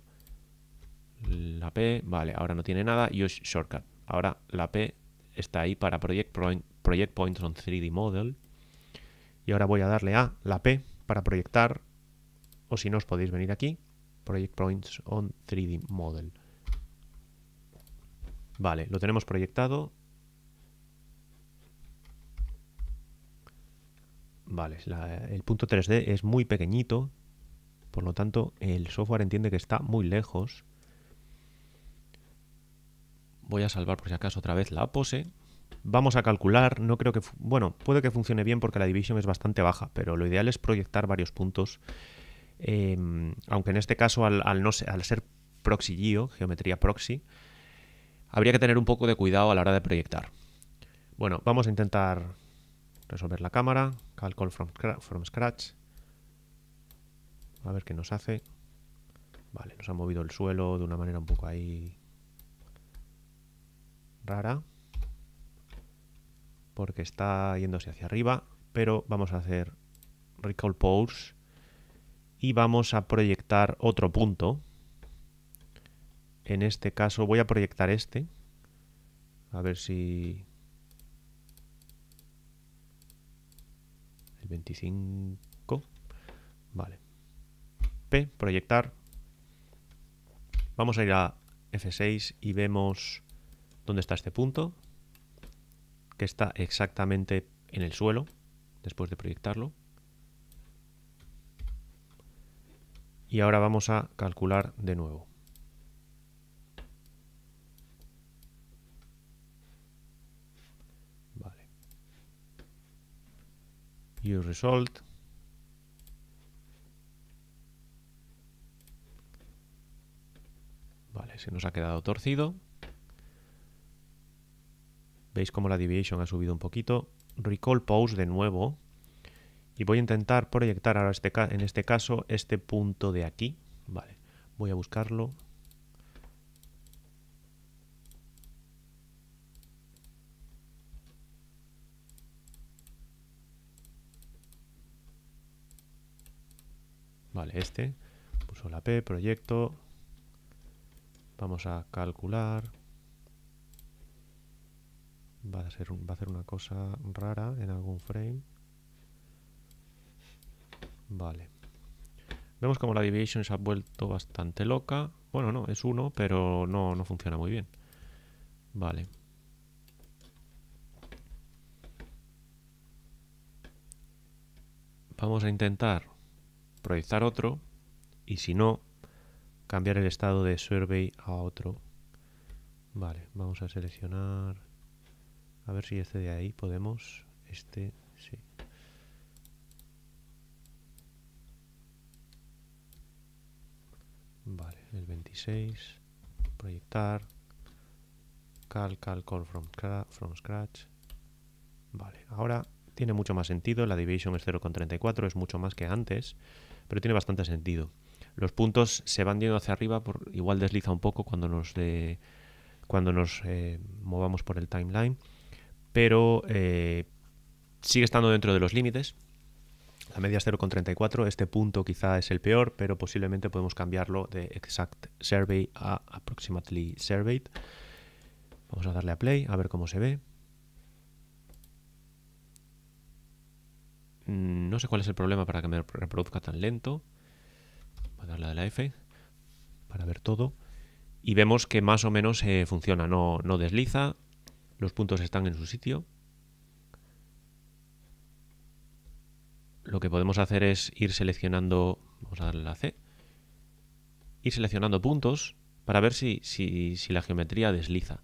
la P, vale, ahora no tiene nada, es shortcut. Ahora la P está ahí para Project Points on 3D Model. Y ahora voy a darle a la P para proyectar, o si no os podéis venir aquí, Project Points on 3D Model. Vale, lo tenemos proyectado. Vale, el punto 3D es muy pequeñito, por lo tanto el software entiende que está muy lejos. Voy a salvar por si acaso otra vez la pose vamos a calcular, no creo que, bueno, puede que funcione bien porque la división es bastante baja, pero lo ideal es proyectar varios puntos, em, aunque en este caso al, no, al ser proxy geo, geometría proxy, habría que tener un poco de cuidado a la hora de proyectar. Bueno, vamos a intentar resolver la cámara, calcul from, from scratch, a ver qué nos hace. Vale, nos ha movido el suelo de una manera un poco ahí rara porque está yéndose hacia arriba, pero vamos a hacer recall pose y vamos a proyectar otro punto. En este caso voy a proyectar este. A ver si... El 25. Vale. P, proyectar. Vamos a ir a F6 y vemos dónde está este punto que está exactamente en el suelo, después de proyectarlo. Y ahora vamos a calcular de nuevo. Vale. result Vale, se nos ha quedado torcido. Veis cómo la deviation ha subido un poquito. Recall pose de nuevo. Y voy a intentar proyectar ahora este en este caso este punto de aquí. Vale, voy a buscarlo. Vale, este. Puso la P, proyecto. Vamos a calcular va a, ser va a hacer una cosa rara en algún frame. Vale. Vemos como la deviation se ha vuelto bastante loca. Bueno, no, es uno, pero no, no funciona muy bien. Vale. Vamos a intentar proyectar otro y si no, cambiar el estado de survey a otro. Vale, vamos a seleccionar a ver si este de ahí podemos... Este, sí. Vale, el 26. Proyectar. Cal, cal, call from, scratch. Vale, ahora tiene mucho más sentido. La division es 0,34, es mucho más que antes, pero tiene bastante sentido. Los puntos se van yendo hacia arriba, por, igual desliza un poco cuando nos, cuando nos eh, movamos por el timeline pero eh, sigue estando dentro de los límites. La media es 0,34, este punto quizá es el peor, pero posiblemente podemos cambiarlo de exact survey a approximately surveyed. Vamos a darle a play, a ver cómo se ve. Mm, no sé cuál es el problema para que me reproduzca tan lento. Voy a darle a la F para ver todo. Y vemos que más o menos eh, funciona, no, no desliza, los puntos están en su sitio. Lo que podemos hacer es ir seleccionando, vamos a darle C, ir seleccionando puntos para ver si, si la geometría desliza.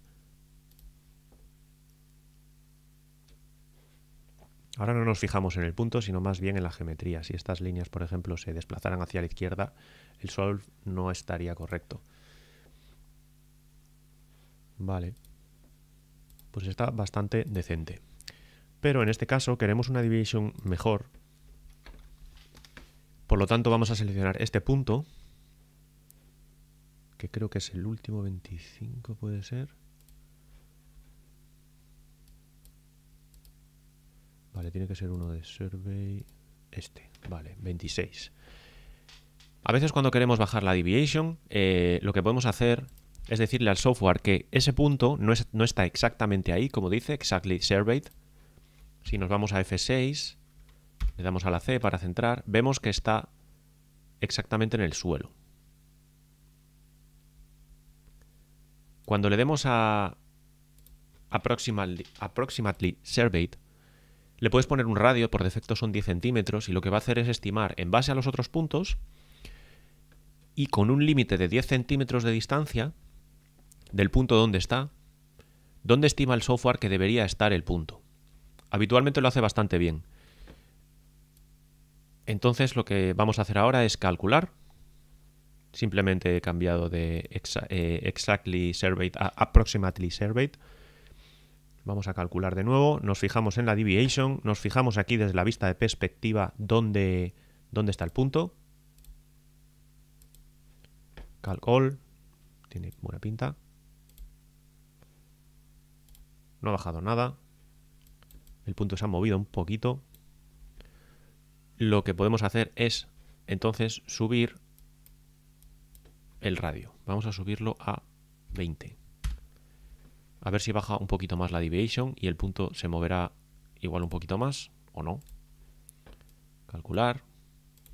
Ahora no nos fijamos en el punto, sino más bien en la geometría. Si estas líneas, por ejemplo, se desplazaran hacia la izquierda, el sol no estaría correcto. Vale pues está bastante decente. Pero en este caso queremos una deviation mejor. Por lo tanto vamos a seleccionar este punto, que creo que es el último 25 puede ser. Vale, tiene que ser uno de survey. Este, vale, 26. A veces cuando queremos bajar la deviation, eh, lo que podemos hacer es decirle al software que ese punto no, está exactamente ahí, como dice, exactly surveyed. Si nos vamos a F6, le damos a la C para centrar, vemos que está exactamente en el suelo. Cuando le demos a approximately, approximately surveyed, le puedes poner un radio, por defecto son 10 centímetros, y lo que va a hacer es estimar en base a los otros puntos y con un límite de 10 centímetros de distancia del punto donde está, dónde estima el software que debería estar el punto. Habitualmente lo hace bastante bien. Entonces lo que vamos a hacer ahora es calcular. Simplemente he cambiado de eh, exactly surveyed a approximately surveyed. Vamos a calcular de nuevo. Nos fijamos en la deviation. Nos fijamos aquí desde la vista de perspectiva dónde, dónde está el punto. All. Tiene buena pinta. No ha bajado nada. El punto se ha movido un poquito. Lo que podemos hacer es entonces subir el radio. Vamos a subirlo a 20. A ver si baja un poquito más la deviation y el punto se moverá igual un poquito más o no. Calcular.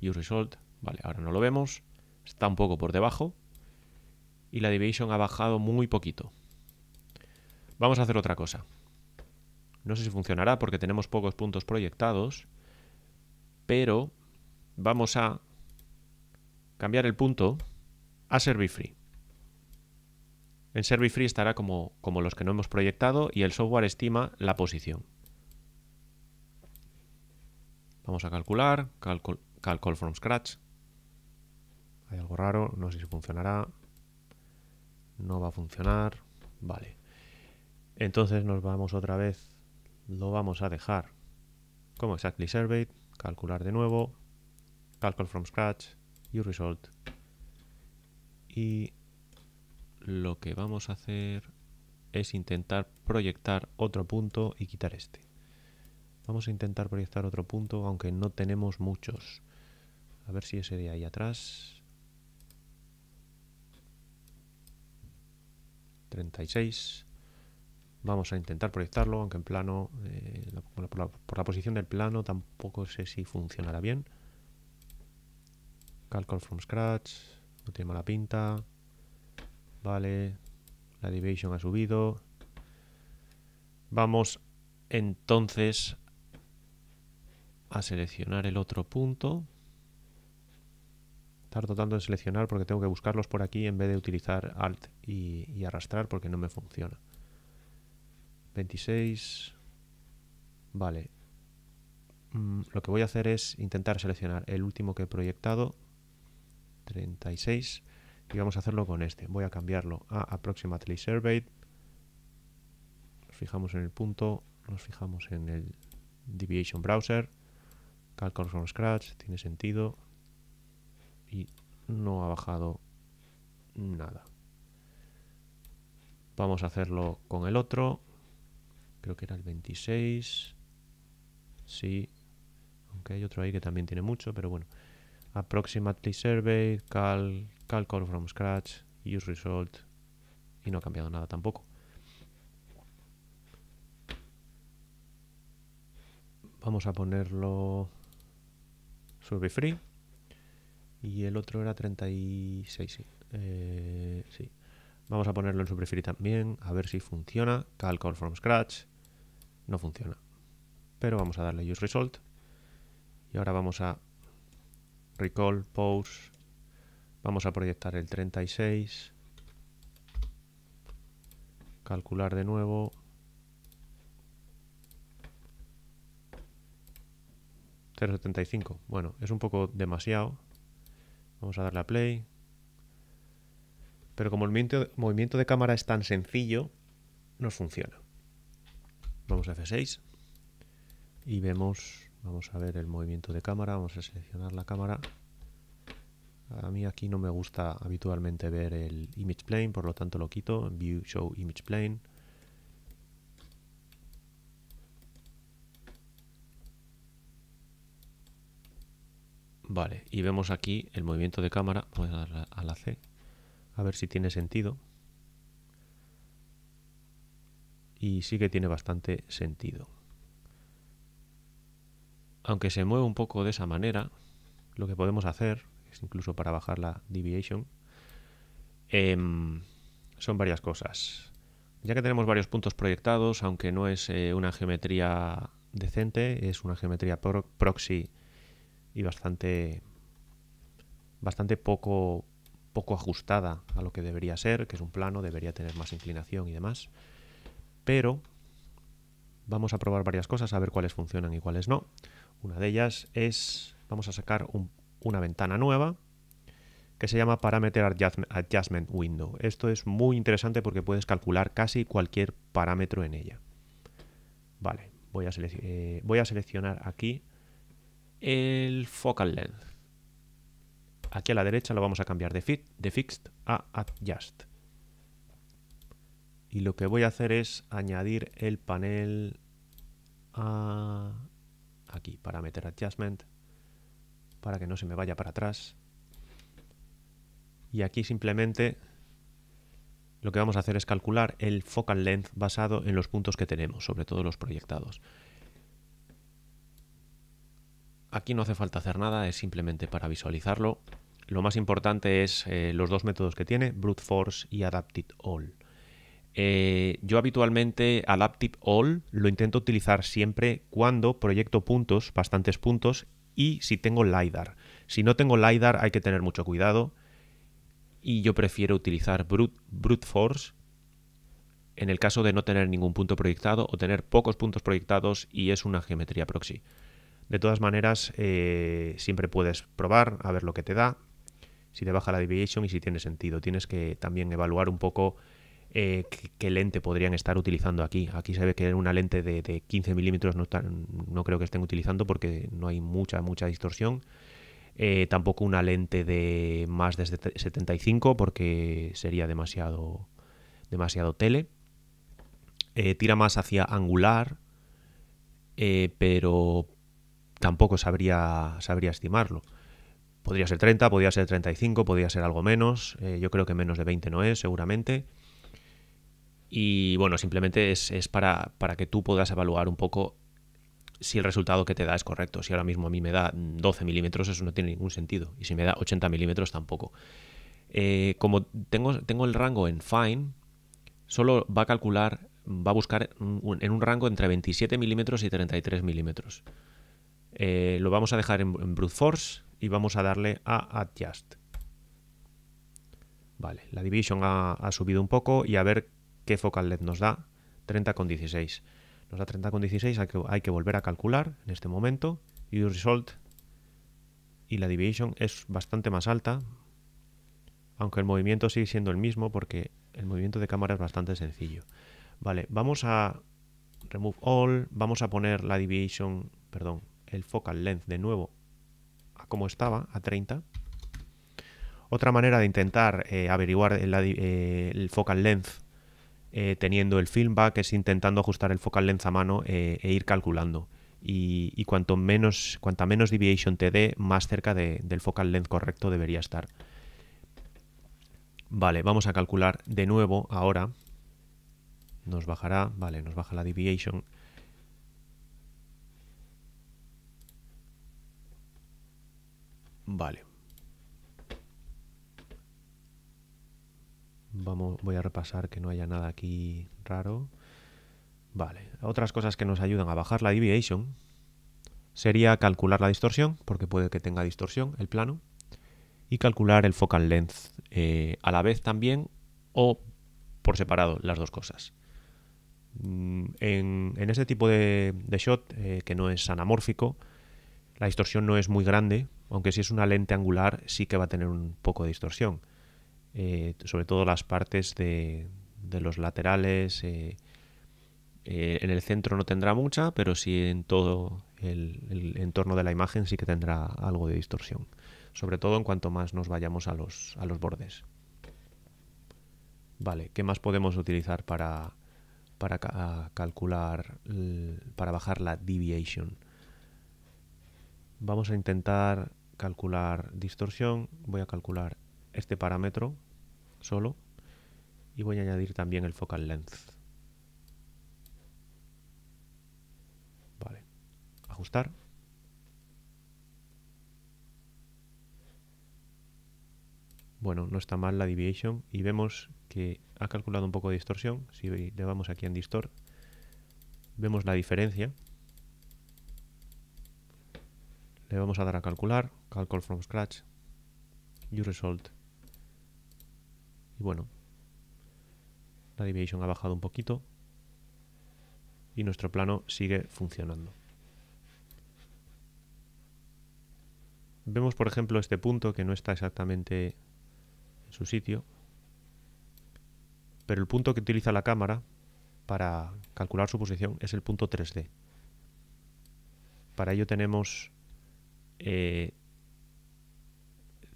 Use result. Vale, ahora no lo vemos. Está un poco por debajo. Y la deviation ha bajado muy poquito. Vamos a hacer otra cosa. No sé si funcionará porque tenemos pocos puntos proyectados, pero vamos a cambiar el punto a Servifree. En Servifree estará como, como los que no hemos proyectado y el software estima la posición. Vamos a calcular, calcul, from scratch. Hay algo raro, no sé si funcionará. No va a funcionar. Vale. Entonces nos vamos otra vez, lo vamos a dejar como exactly surveyed, calcular de nuevo, calculate from scratch, y result. Y lo que vamos a hacer es intentar proyectar otro punto y quitar este. Vamos a intentar proyectar otro punto, aunque no tenemos muchos. A ver si ese de ahí atrás. 36. Vamos a intentar proyectarlo, aunque en plano, eh, por, la, posición del plano tampoco sé si funcionará bien. Calcul from scratch, no tiene mala pinta. Vale, la deviation ha subido. Vamos entonces a seleccionar el otro punto. Tardo tanto en seleccionar porque tengo que buscarlos por aquí en vez de utilizar Alt y arrastrar porque no me funciona. 26. Vale. Mm, lo que voy a hacer es intentar seleccionar el último que he proyectado, 36, y vamos a hacerlo con este. Voy a cambiarlo a Approximately Surveyed. Nos fijamos en el punto, nos fijamos en el Deviation Browser. Calculate from Scratch, tiene sentido. Y no ha bajado nada. Vamos a hacerlo con el otro creo que era el 26, sí, aunque hay otro ahí que también tiene mucho, pero bueno. Approximately Survey, Cal, call from Scratch, Use Result, y no ha cambiado nada tampoco. Vamos a ponerlo Survey Free. Y el otro era 36, eh, sí. Vamos a ponerlo en Survey Free también, a ver si funciona. call from Scratch no funciona. Pero vamos a darle use result. Y ahora vamos a recall, pause. Vamos a proyectar el 36. Calcular de nuevo. 0.75. Bueno, es un poco demasiado. Vamos a darle a play. Pero como el movimiento de cámara es tan sencillo, nos funciona vamos a F6 y vemos, vamos a ver el movimiento de cámara, vamos a seleccionar la cámara. A mí aquí no me gusta habitualmente ver el image plane, por lo tanto lo quito, view show image plane. Vale, y vemos aquí el movimiento de cámara, voy a darle a la C, a ver si tiene sentido. y sí que tiene bastante sentido. Aunque se mueve un poco de esa manera, lo que podemos hacer, es incluso para bajar la deviation, em, son varias cosas. Ya que tenemos varios puntos proyectados, aunque no es eh, una geometría decente, es una geometría proxy y bastante, bastante poco, poco ajustada a lo que debería ser, que es un plano, debería tener más inclinación y demás pero vamos a probar varias cosas a ver cuáles funcionan y cuáles no. Una de ellas es, vamos a sacar una ventana nueva que se llama Parameter Adjustment Window. Esto es muy interesante porque puedes calcular casi cualquier parámetro en ella. Vale, eh, voy a, seleccionar aquí el focal length. Aquí a la derecha lo vamos a cambiar de, fit, de fixed a adjust y lo que voy a hacer es añadir el panel aquí para meter adjustment para que no se me vaya para atrás y aquí simplemente lo que vamos a hacer es calcular el focal length basado en los puntos que tenemos, sobre todo los proyectados. Aquí no hace falta hacer nada, es simplemente para visualizarlo. Lo más importante es eh, los dos métodos que tiene, brute force y adapted all. Eh, yo habitualmente al AppTip All lo intento utilizar siempre cuando proyecto puntos, bastantes puntos, y si tengo LiDAR. Si no tengo LiDAR hay que tener mucho cuidado y yo prefiero utilizar brute, brute Force en el caso de no tener ningún punto proyectado o tener pocos puntos proyectados y es una geometría proxy. De todas maneras, eh, siempre puedes probar a ver lo que te da, si te baja la deviation y si tiene sentido. Tienes que también evaluar un poco eh, qué, lente podrían estar utilizando aquí. Aquí se ve que una lente de, 15 milímetros no, creo que estén utilizando porque no hay mucha, mucha distorsión. Eh, tampoco una lente de más de 75 porque sería demasiado, demasiado tele. Eh, tira más hacia angular, pero tampoco sabría, sabría estimarlo. Podría ser 30, podría ser 35, podría ser algo menos. yo creo que menos de 20 no es, seguramente. Y bueno, simplemente es, para, que tú puedas evaluar un poco si el resultado que te da es correcto. Si ahora mismo a mí me da 12 milímetros, eso no tiene ningún sentido. Y si me da 80 milímetros, tampoco. Eh, como tengo, tengo el rango en fine, solo va a calcular, va a buscar en un rango entre 27 milímetros y 33 milímetros. Eh, lo vamos a dejar en, brute force y vamos a darle a adjust. Vale, la division ha subido un poco y a ver qué focal length nos da, con 30,16. Nos da 30,16, hay que, hay que volver a calcular en este momento. Y result y la deviation es bastante más alta, aunque el movimiento sigue siendo el mismo porque el movimiento de cámara es bastante sencillo. Vale, vamos a remove all, vamos a poner la deviation, perdón, el focal length de nuevo a como estaba, a 30. Otra manera de intentar eh, averiguar eh, el, focal length eh, teniendo el feedback, es intentando ajustar el focal length a mano eh, e ir calculando. Y, cuanto menos, cuanta menos deviation te dé, más cerca del focal length correcto debería estar. Vale, vamos a calcular de nuevo ahora. Nos bajará, vale, nos baja la deviation. Vale. Vamos, voy a repasar que no haya nada aquí raro. Vale, otras cosas que nos ayudan a bajar la deviation sería calcular la distorsión, porque puede que tenga distorsión el plano, y calcular el focal length eh, a la vez también o por separado, las dos cosas. Mm, en, este tipo de, shot, eh, que no es anamórfico, la distorsión no es muy grande, aunque si es una lente angular sí que va a tener un poco de distorsión. Eh, sobre todo las partes de, los laterales. Eh, eh, en el centro no tendrá mucha, pero sí en todo el, entorno de la imagen sí que tendrá algo de distorsión. Sobre todo en cuanto más nos vayamos a los, a los bordes. Vale, ¿qué más podemos utilizar para, calcular, para bajar la deviation? Vamos a intentar calcular distorsión. Voy a calcular este parámetro solo y voy a añadir también el focal length. Vale, ajustar. Bueno, no está mal la deviation y vemos que ha calculado un poco de distorsión. Si le vamos aquí en distort, vemos la diferencia. Le vamos a dar a calcular, calcul from scratch, Uresult result bueno, la deviation ha bajado un poquito y nuestro plano sigue funcionando. Vemos, por ejemplo, este punto que no está exactamente en su sitio, pero el punto que utiliza la cámara para calcular su posición es el punto 3D. Para ello tenemos 3D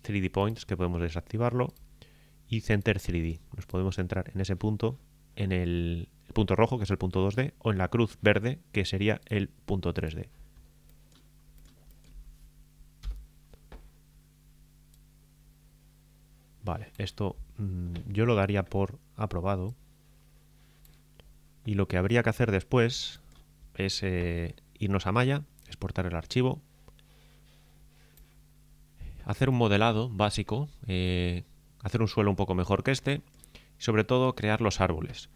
eh, Points, que podemos desactivarlo, y Center 3D. Nos podemos centrar en ese punto, en el punto rojo, que es el punto 2D, o en la cruz verde, que sería el punto 3D. Vale, esto mm, yo lo daría por aprobado. Y lo que habría que hacer después es eh, irnos a Maya, exportar el archivo, hacer un modelado básico eh, hacer un suelo un poco mejor que este y sobre todo crear los árboles.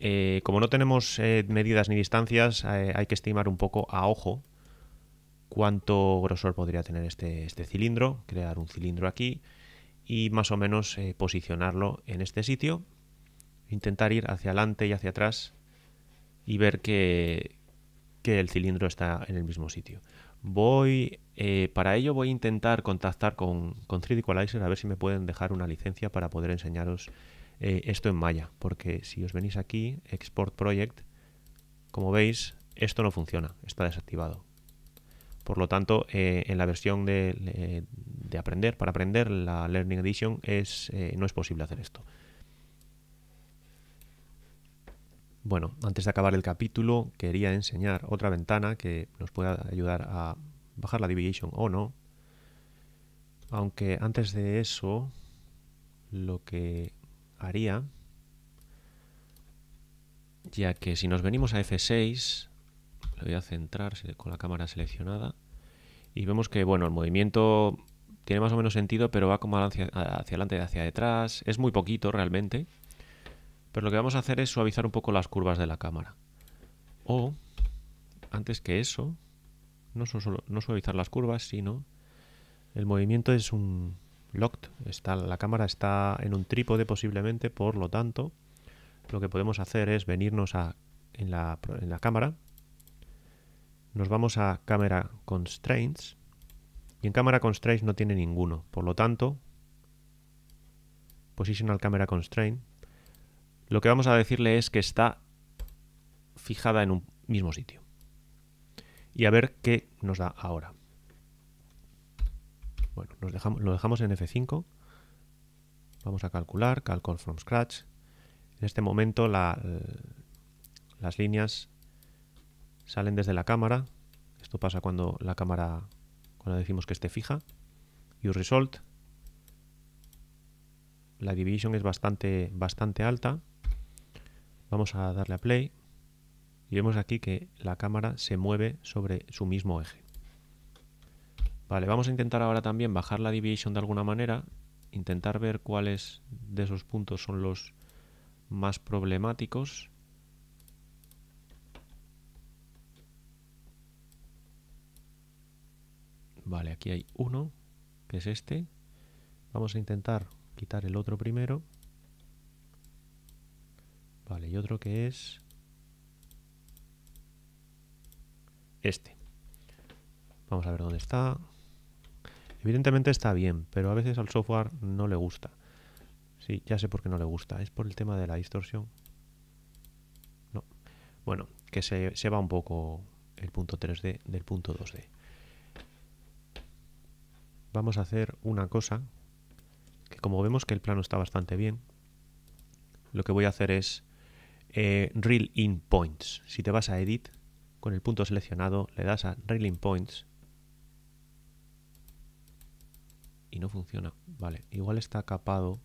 Eh, como no tenemos eh, medidas ni distancias, eh, hay que estimar un poco a ojo cuánto grosor podría tener este, este cilindro, crear un cilindro aquí y más o menos posicionarlo en este sitio, intentar ir hacia adelante y hacia atrás y ver que, que el cilindro está en el mismo sitio. Voy eh, para ello voy a intentar contactar con, 3D Equalizer a ver si me pueden dejar una licencia para poder enseñaros eh, esto en Maya. Porque si os venís aquí, Export Project, como veis, esto no funciona, está desactivado. Por lo tanto, eh, en la versión de, de, aprender, para aprender, la Learning Edition, es, no es posible hacer esto. Bueno, antes de acabar el capítulo, quería enseñar otra ventana que nos pueda ayudar a bajar la deviation o no. Aunque antes de eso, lo que haría, ya que si nos venimos a F6, le voy a centrar con la cámara seleccionada, y vemos que bueno el movimiento tiene más o menos sentido, pero va como hacia, adelante y hacia detrás. Es muy poquito realmente, pero lo que vamos a hacer es suavizar un poco las curvas de la cámara. O, antes que eso, no, suavizar las curvas, sino el movimiento es un locked, está, la cámara está en un trípode posiblemente, por lo tanto, lo que podemos hacer es venirnos a, en, la, en la cámara, nos vamos a cámara constraints, y en cámara constraints no tiene ninguno, por lo tanto, positional camera constraint, lo que vamos a decirle es que está fijada en un mismo sitio y a ver qué nos da ahora. Bueno, nos dejamos, lo dejamos en F5. Vamos a calcular, calcul from scratch. En este momento las líneas salen desde la cámara. Esto pasa cuando la cámara, cuando decimos que esté fija. Y result. La division es bastante, bastante alta. Vamos a darle a play. Y vemos aquí que la cámara se mueve sobre su mismo eje. Vale, vamos a intentar ahora también bajar la deviation de alguna manera, intentar ver cuáles de esos puntos son los más problemáticos. Vale, aquí hay uno, que es este. Vamos a intentar quitar el otro primero. Vale, y otro que es este. Vamos a ver dónde está. Evidentemente está bien, pero a veces al software no le gusta. Sí, ya sé por qué no le gusta. Es por el tema de la distorsión. No. Bueno, que se, va un poco el punto 3D del punto 2D. Vamos a hacer una cosa que como vemos que el plano está bastante bien, lo que voy a hacer es eh, Real in points. Si te vas a edit, con el punto seleccionado le das a Railing Points. Y no funciona. Vale, igual está capado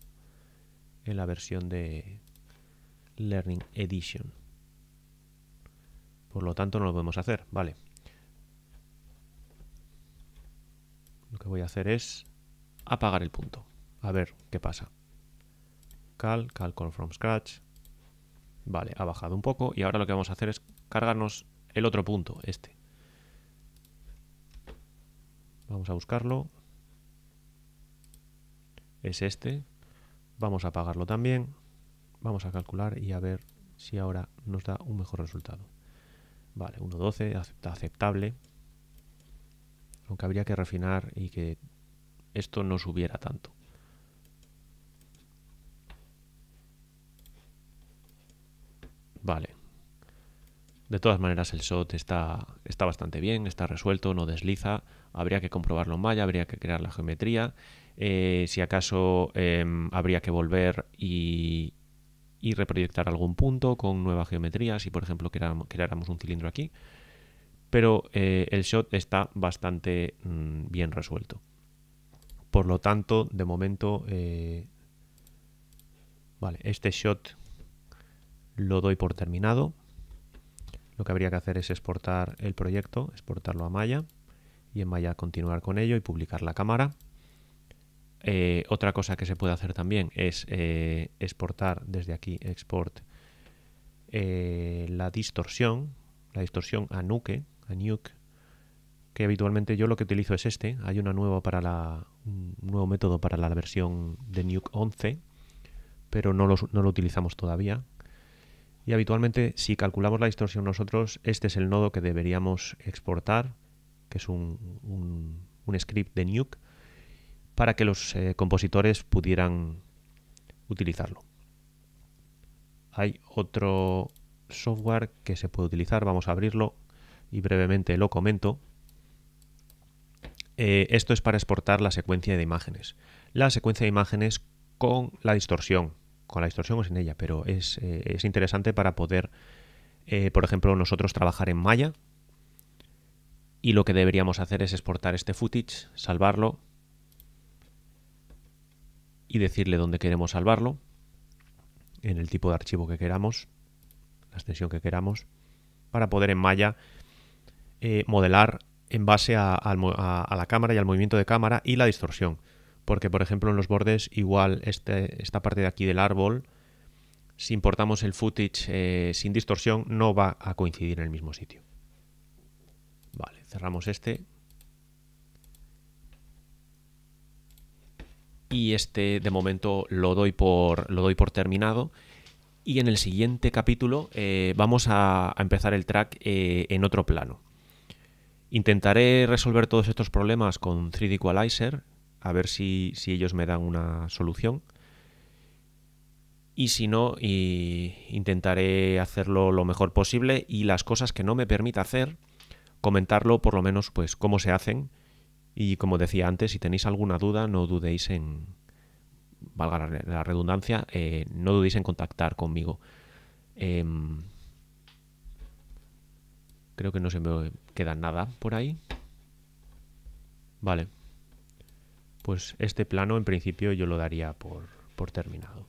en la versión de Learning Edition. Por lo tanto no lo podemos hacer. Vale. Lo que voy a hacer es apagar el punto. A ver qué pasa. Cal, cal from scratch. Vale, ha bajado un poco y ahora lo que vamos a hacer es cargarnos el otro punto, este. Vamos a buscarlo. Es este. Vamos a apagarlo también. Vamos a calcular y a ver si ahora nos da un mejor resultado. Vale, 1.12, aceptable. Aunque habría que refinar y que esto no subiera tanto. Vale. De todas maneras, el shot está, está bastante bien, está resuelto, no desliza. Habría que comprobarlo en malla, habría que crear la geometría. Eh, si acaso em, habría que volver y, reproyectar algún punto con nueva geometría, si por ejemplo creáramos, un cilindro aquí. Pero eh, el shot está bastante mm, bien resuelto. Por lo tanto, de momento, eh, vale, este shot lo doy por terminado. Lo que habría que hacer es exportar el proyecto, exportarlo a Maya y en Maya continuar con ello y publicar la cámara. Eh, otra cosa que se puede hacer también es eh, exportar desde aquí, export eh, la distorsión, la distorsión a Nuke, a Nuke, que habitualmente yo lo que utilizo es este. Hay una nueva para la, un nuevo método para la versión de Nuke 11, pero no lo utilizamos todavía. Y habitualmente si calculamos la distorsión nosotros, este es el nodo que deberíamos exportar, que es un, script de Nuke, para que los eh, compositores pudieran utilizarlo. Hay otro software que se puede utilizar, vamos a abrirlo y brevemente lo comento. Eh, esto es para exportar la secuencia de imágenes. La secuencia de imágenes con la distorsión con la distorsión o sin ella, pero eh, es, interesante para poder, eh, por ejemplo, nosotros trabajar en Maya y lo que deberíamos hacer es exportar este footage, salvarlo y decirle dónde queremos salvarlo, en el tipo de archivo que queramos, la extensión que queramos, para poder en Maya eh, modelar en base a la cámara y al movimiento de cámara y la distorsión porque por ejemplo en los bordes igual este, esta parte de aquí del árbol, si importamos el footage eh, sin distorsión, no va a coincidir en el mismo sitio. Vale, cerramos este. Y este de momento lo doy por, lo doy por terminado. Y en el siguiente capítulo eh, vamos a, empezar el track eh, en otro plano. Intentaré resolver todos estos problemas con 3D Equalizer, a ver si, ellos me dan una solución. Y si no, intentaré hacerlo lo mejor posible y las cosas que no me permita hacer, comentarlo por lo menos pues cómo se hacen. Y como decía antes, si tenéis alguna duda, no dudéis en, valga la redundancia, eh, no dudéis en contactar conmigo. Em, creo que no se me queda nada por ahí. Vale pues este plano en principio yo lo daría por, terminado.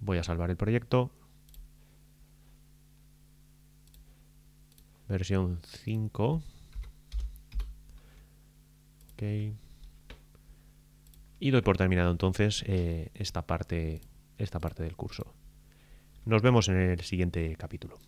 Voy a salvar el proyecto. Versión 5. Y doy por terminado entonces eh, esta, parte, esta parte del curso. Nos vemos en el siguiente capítulo.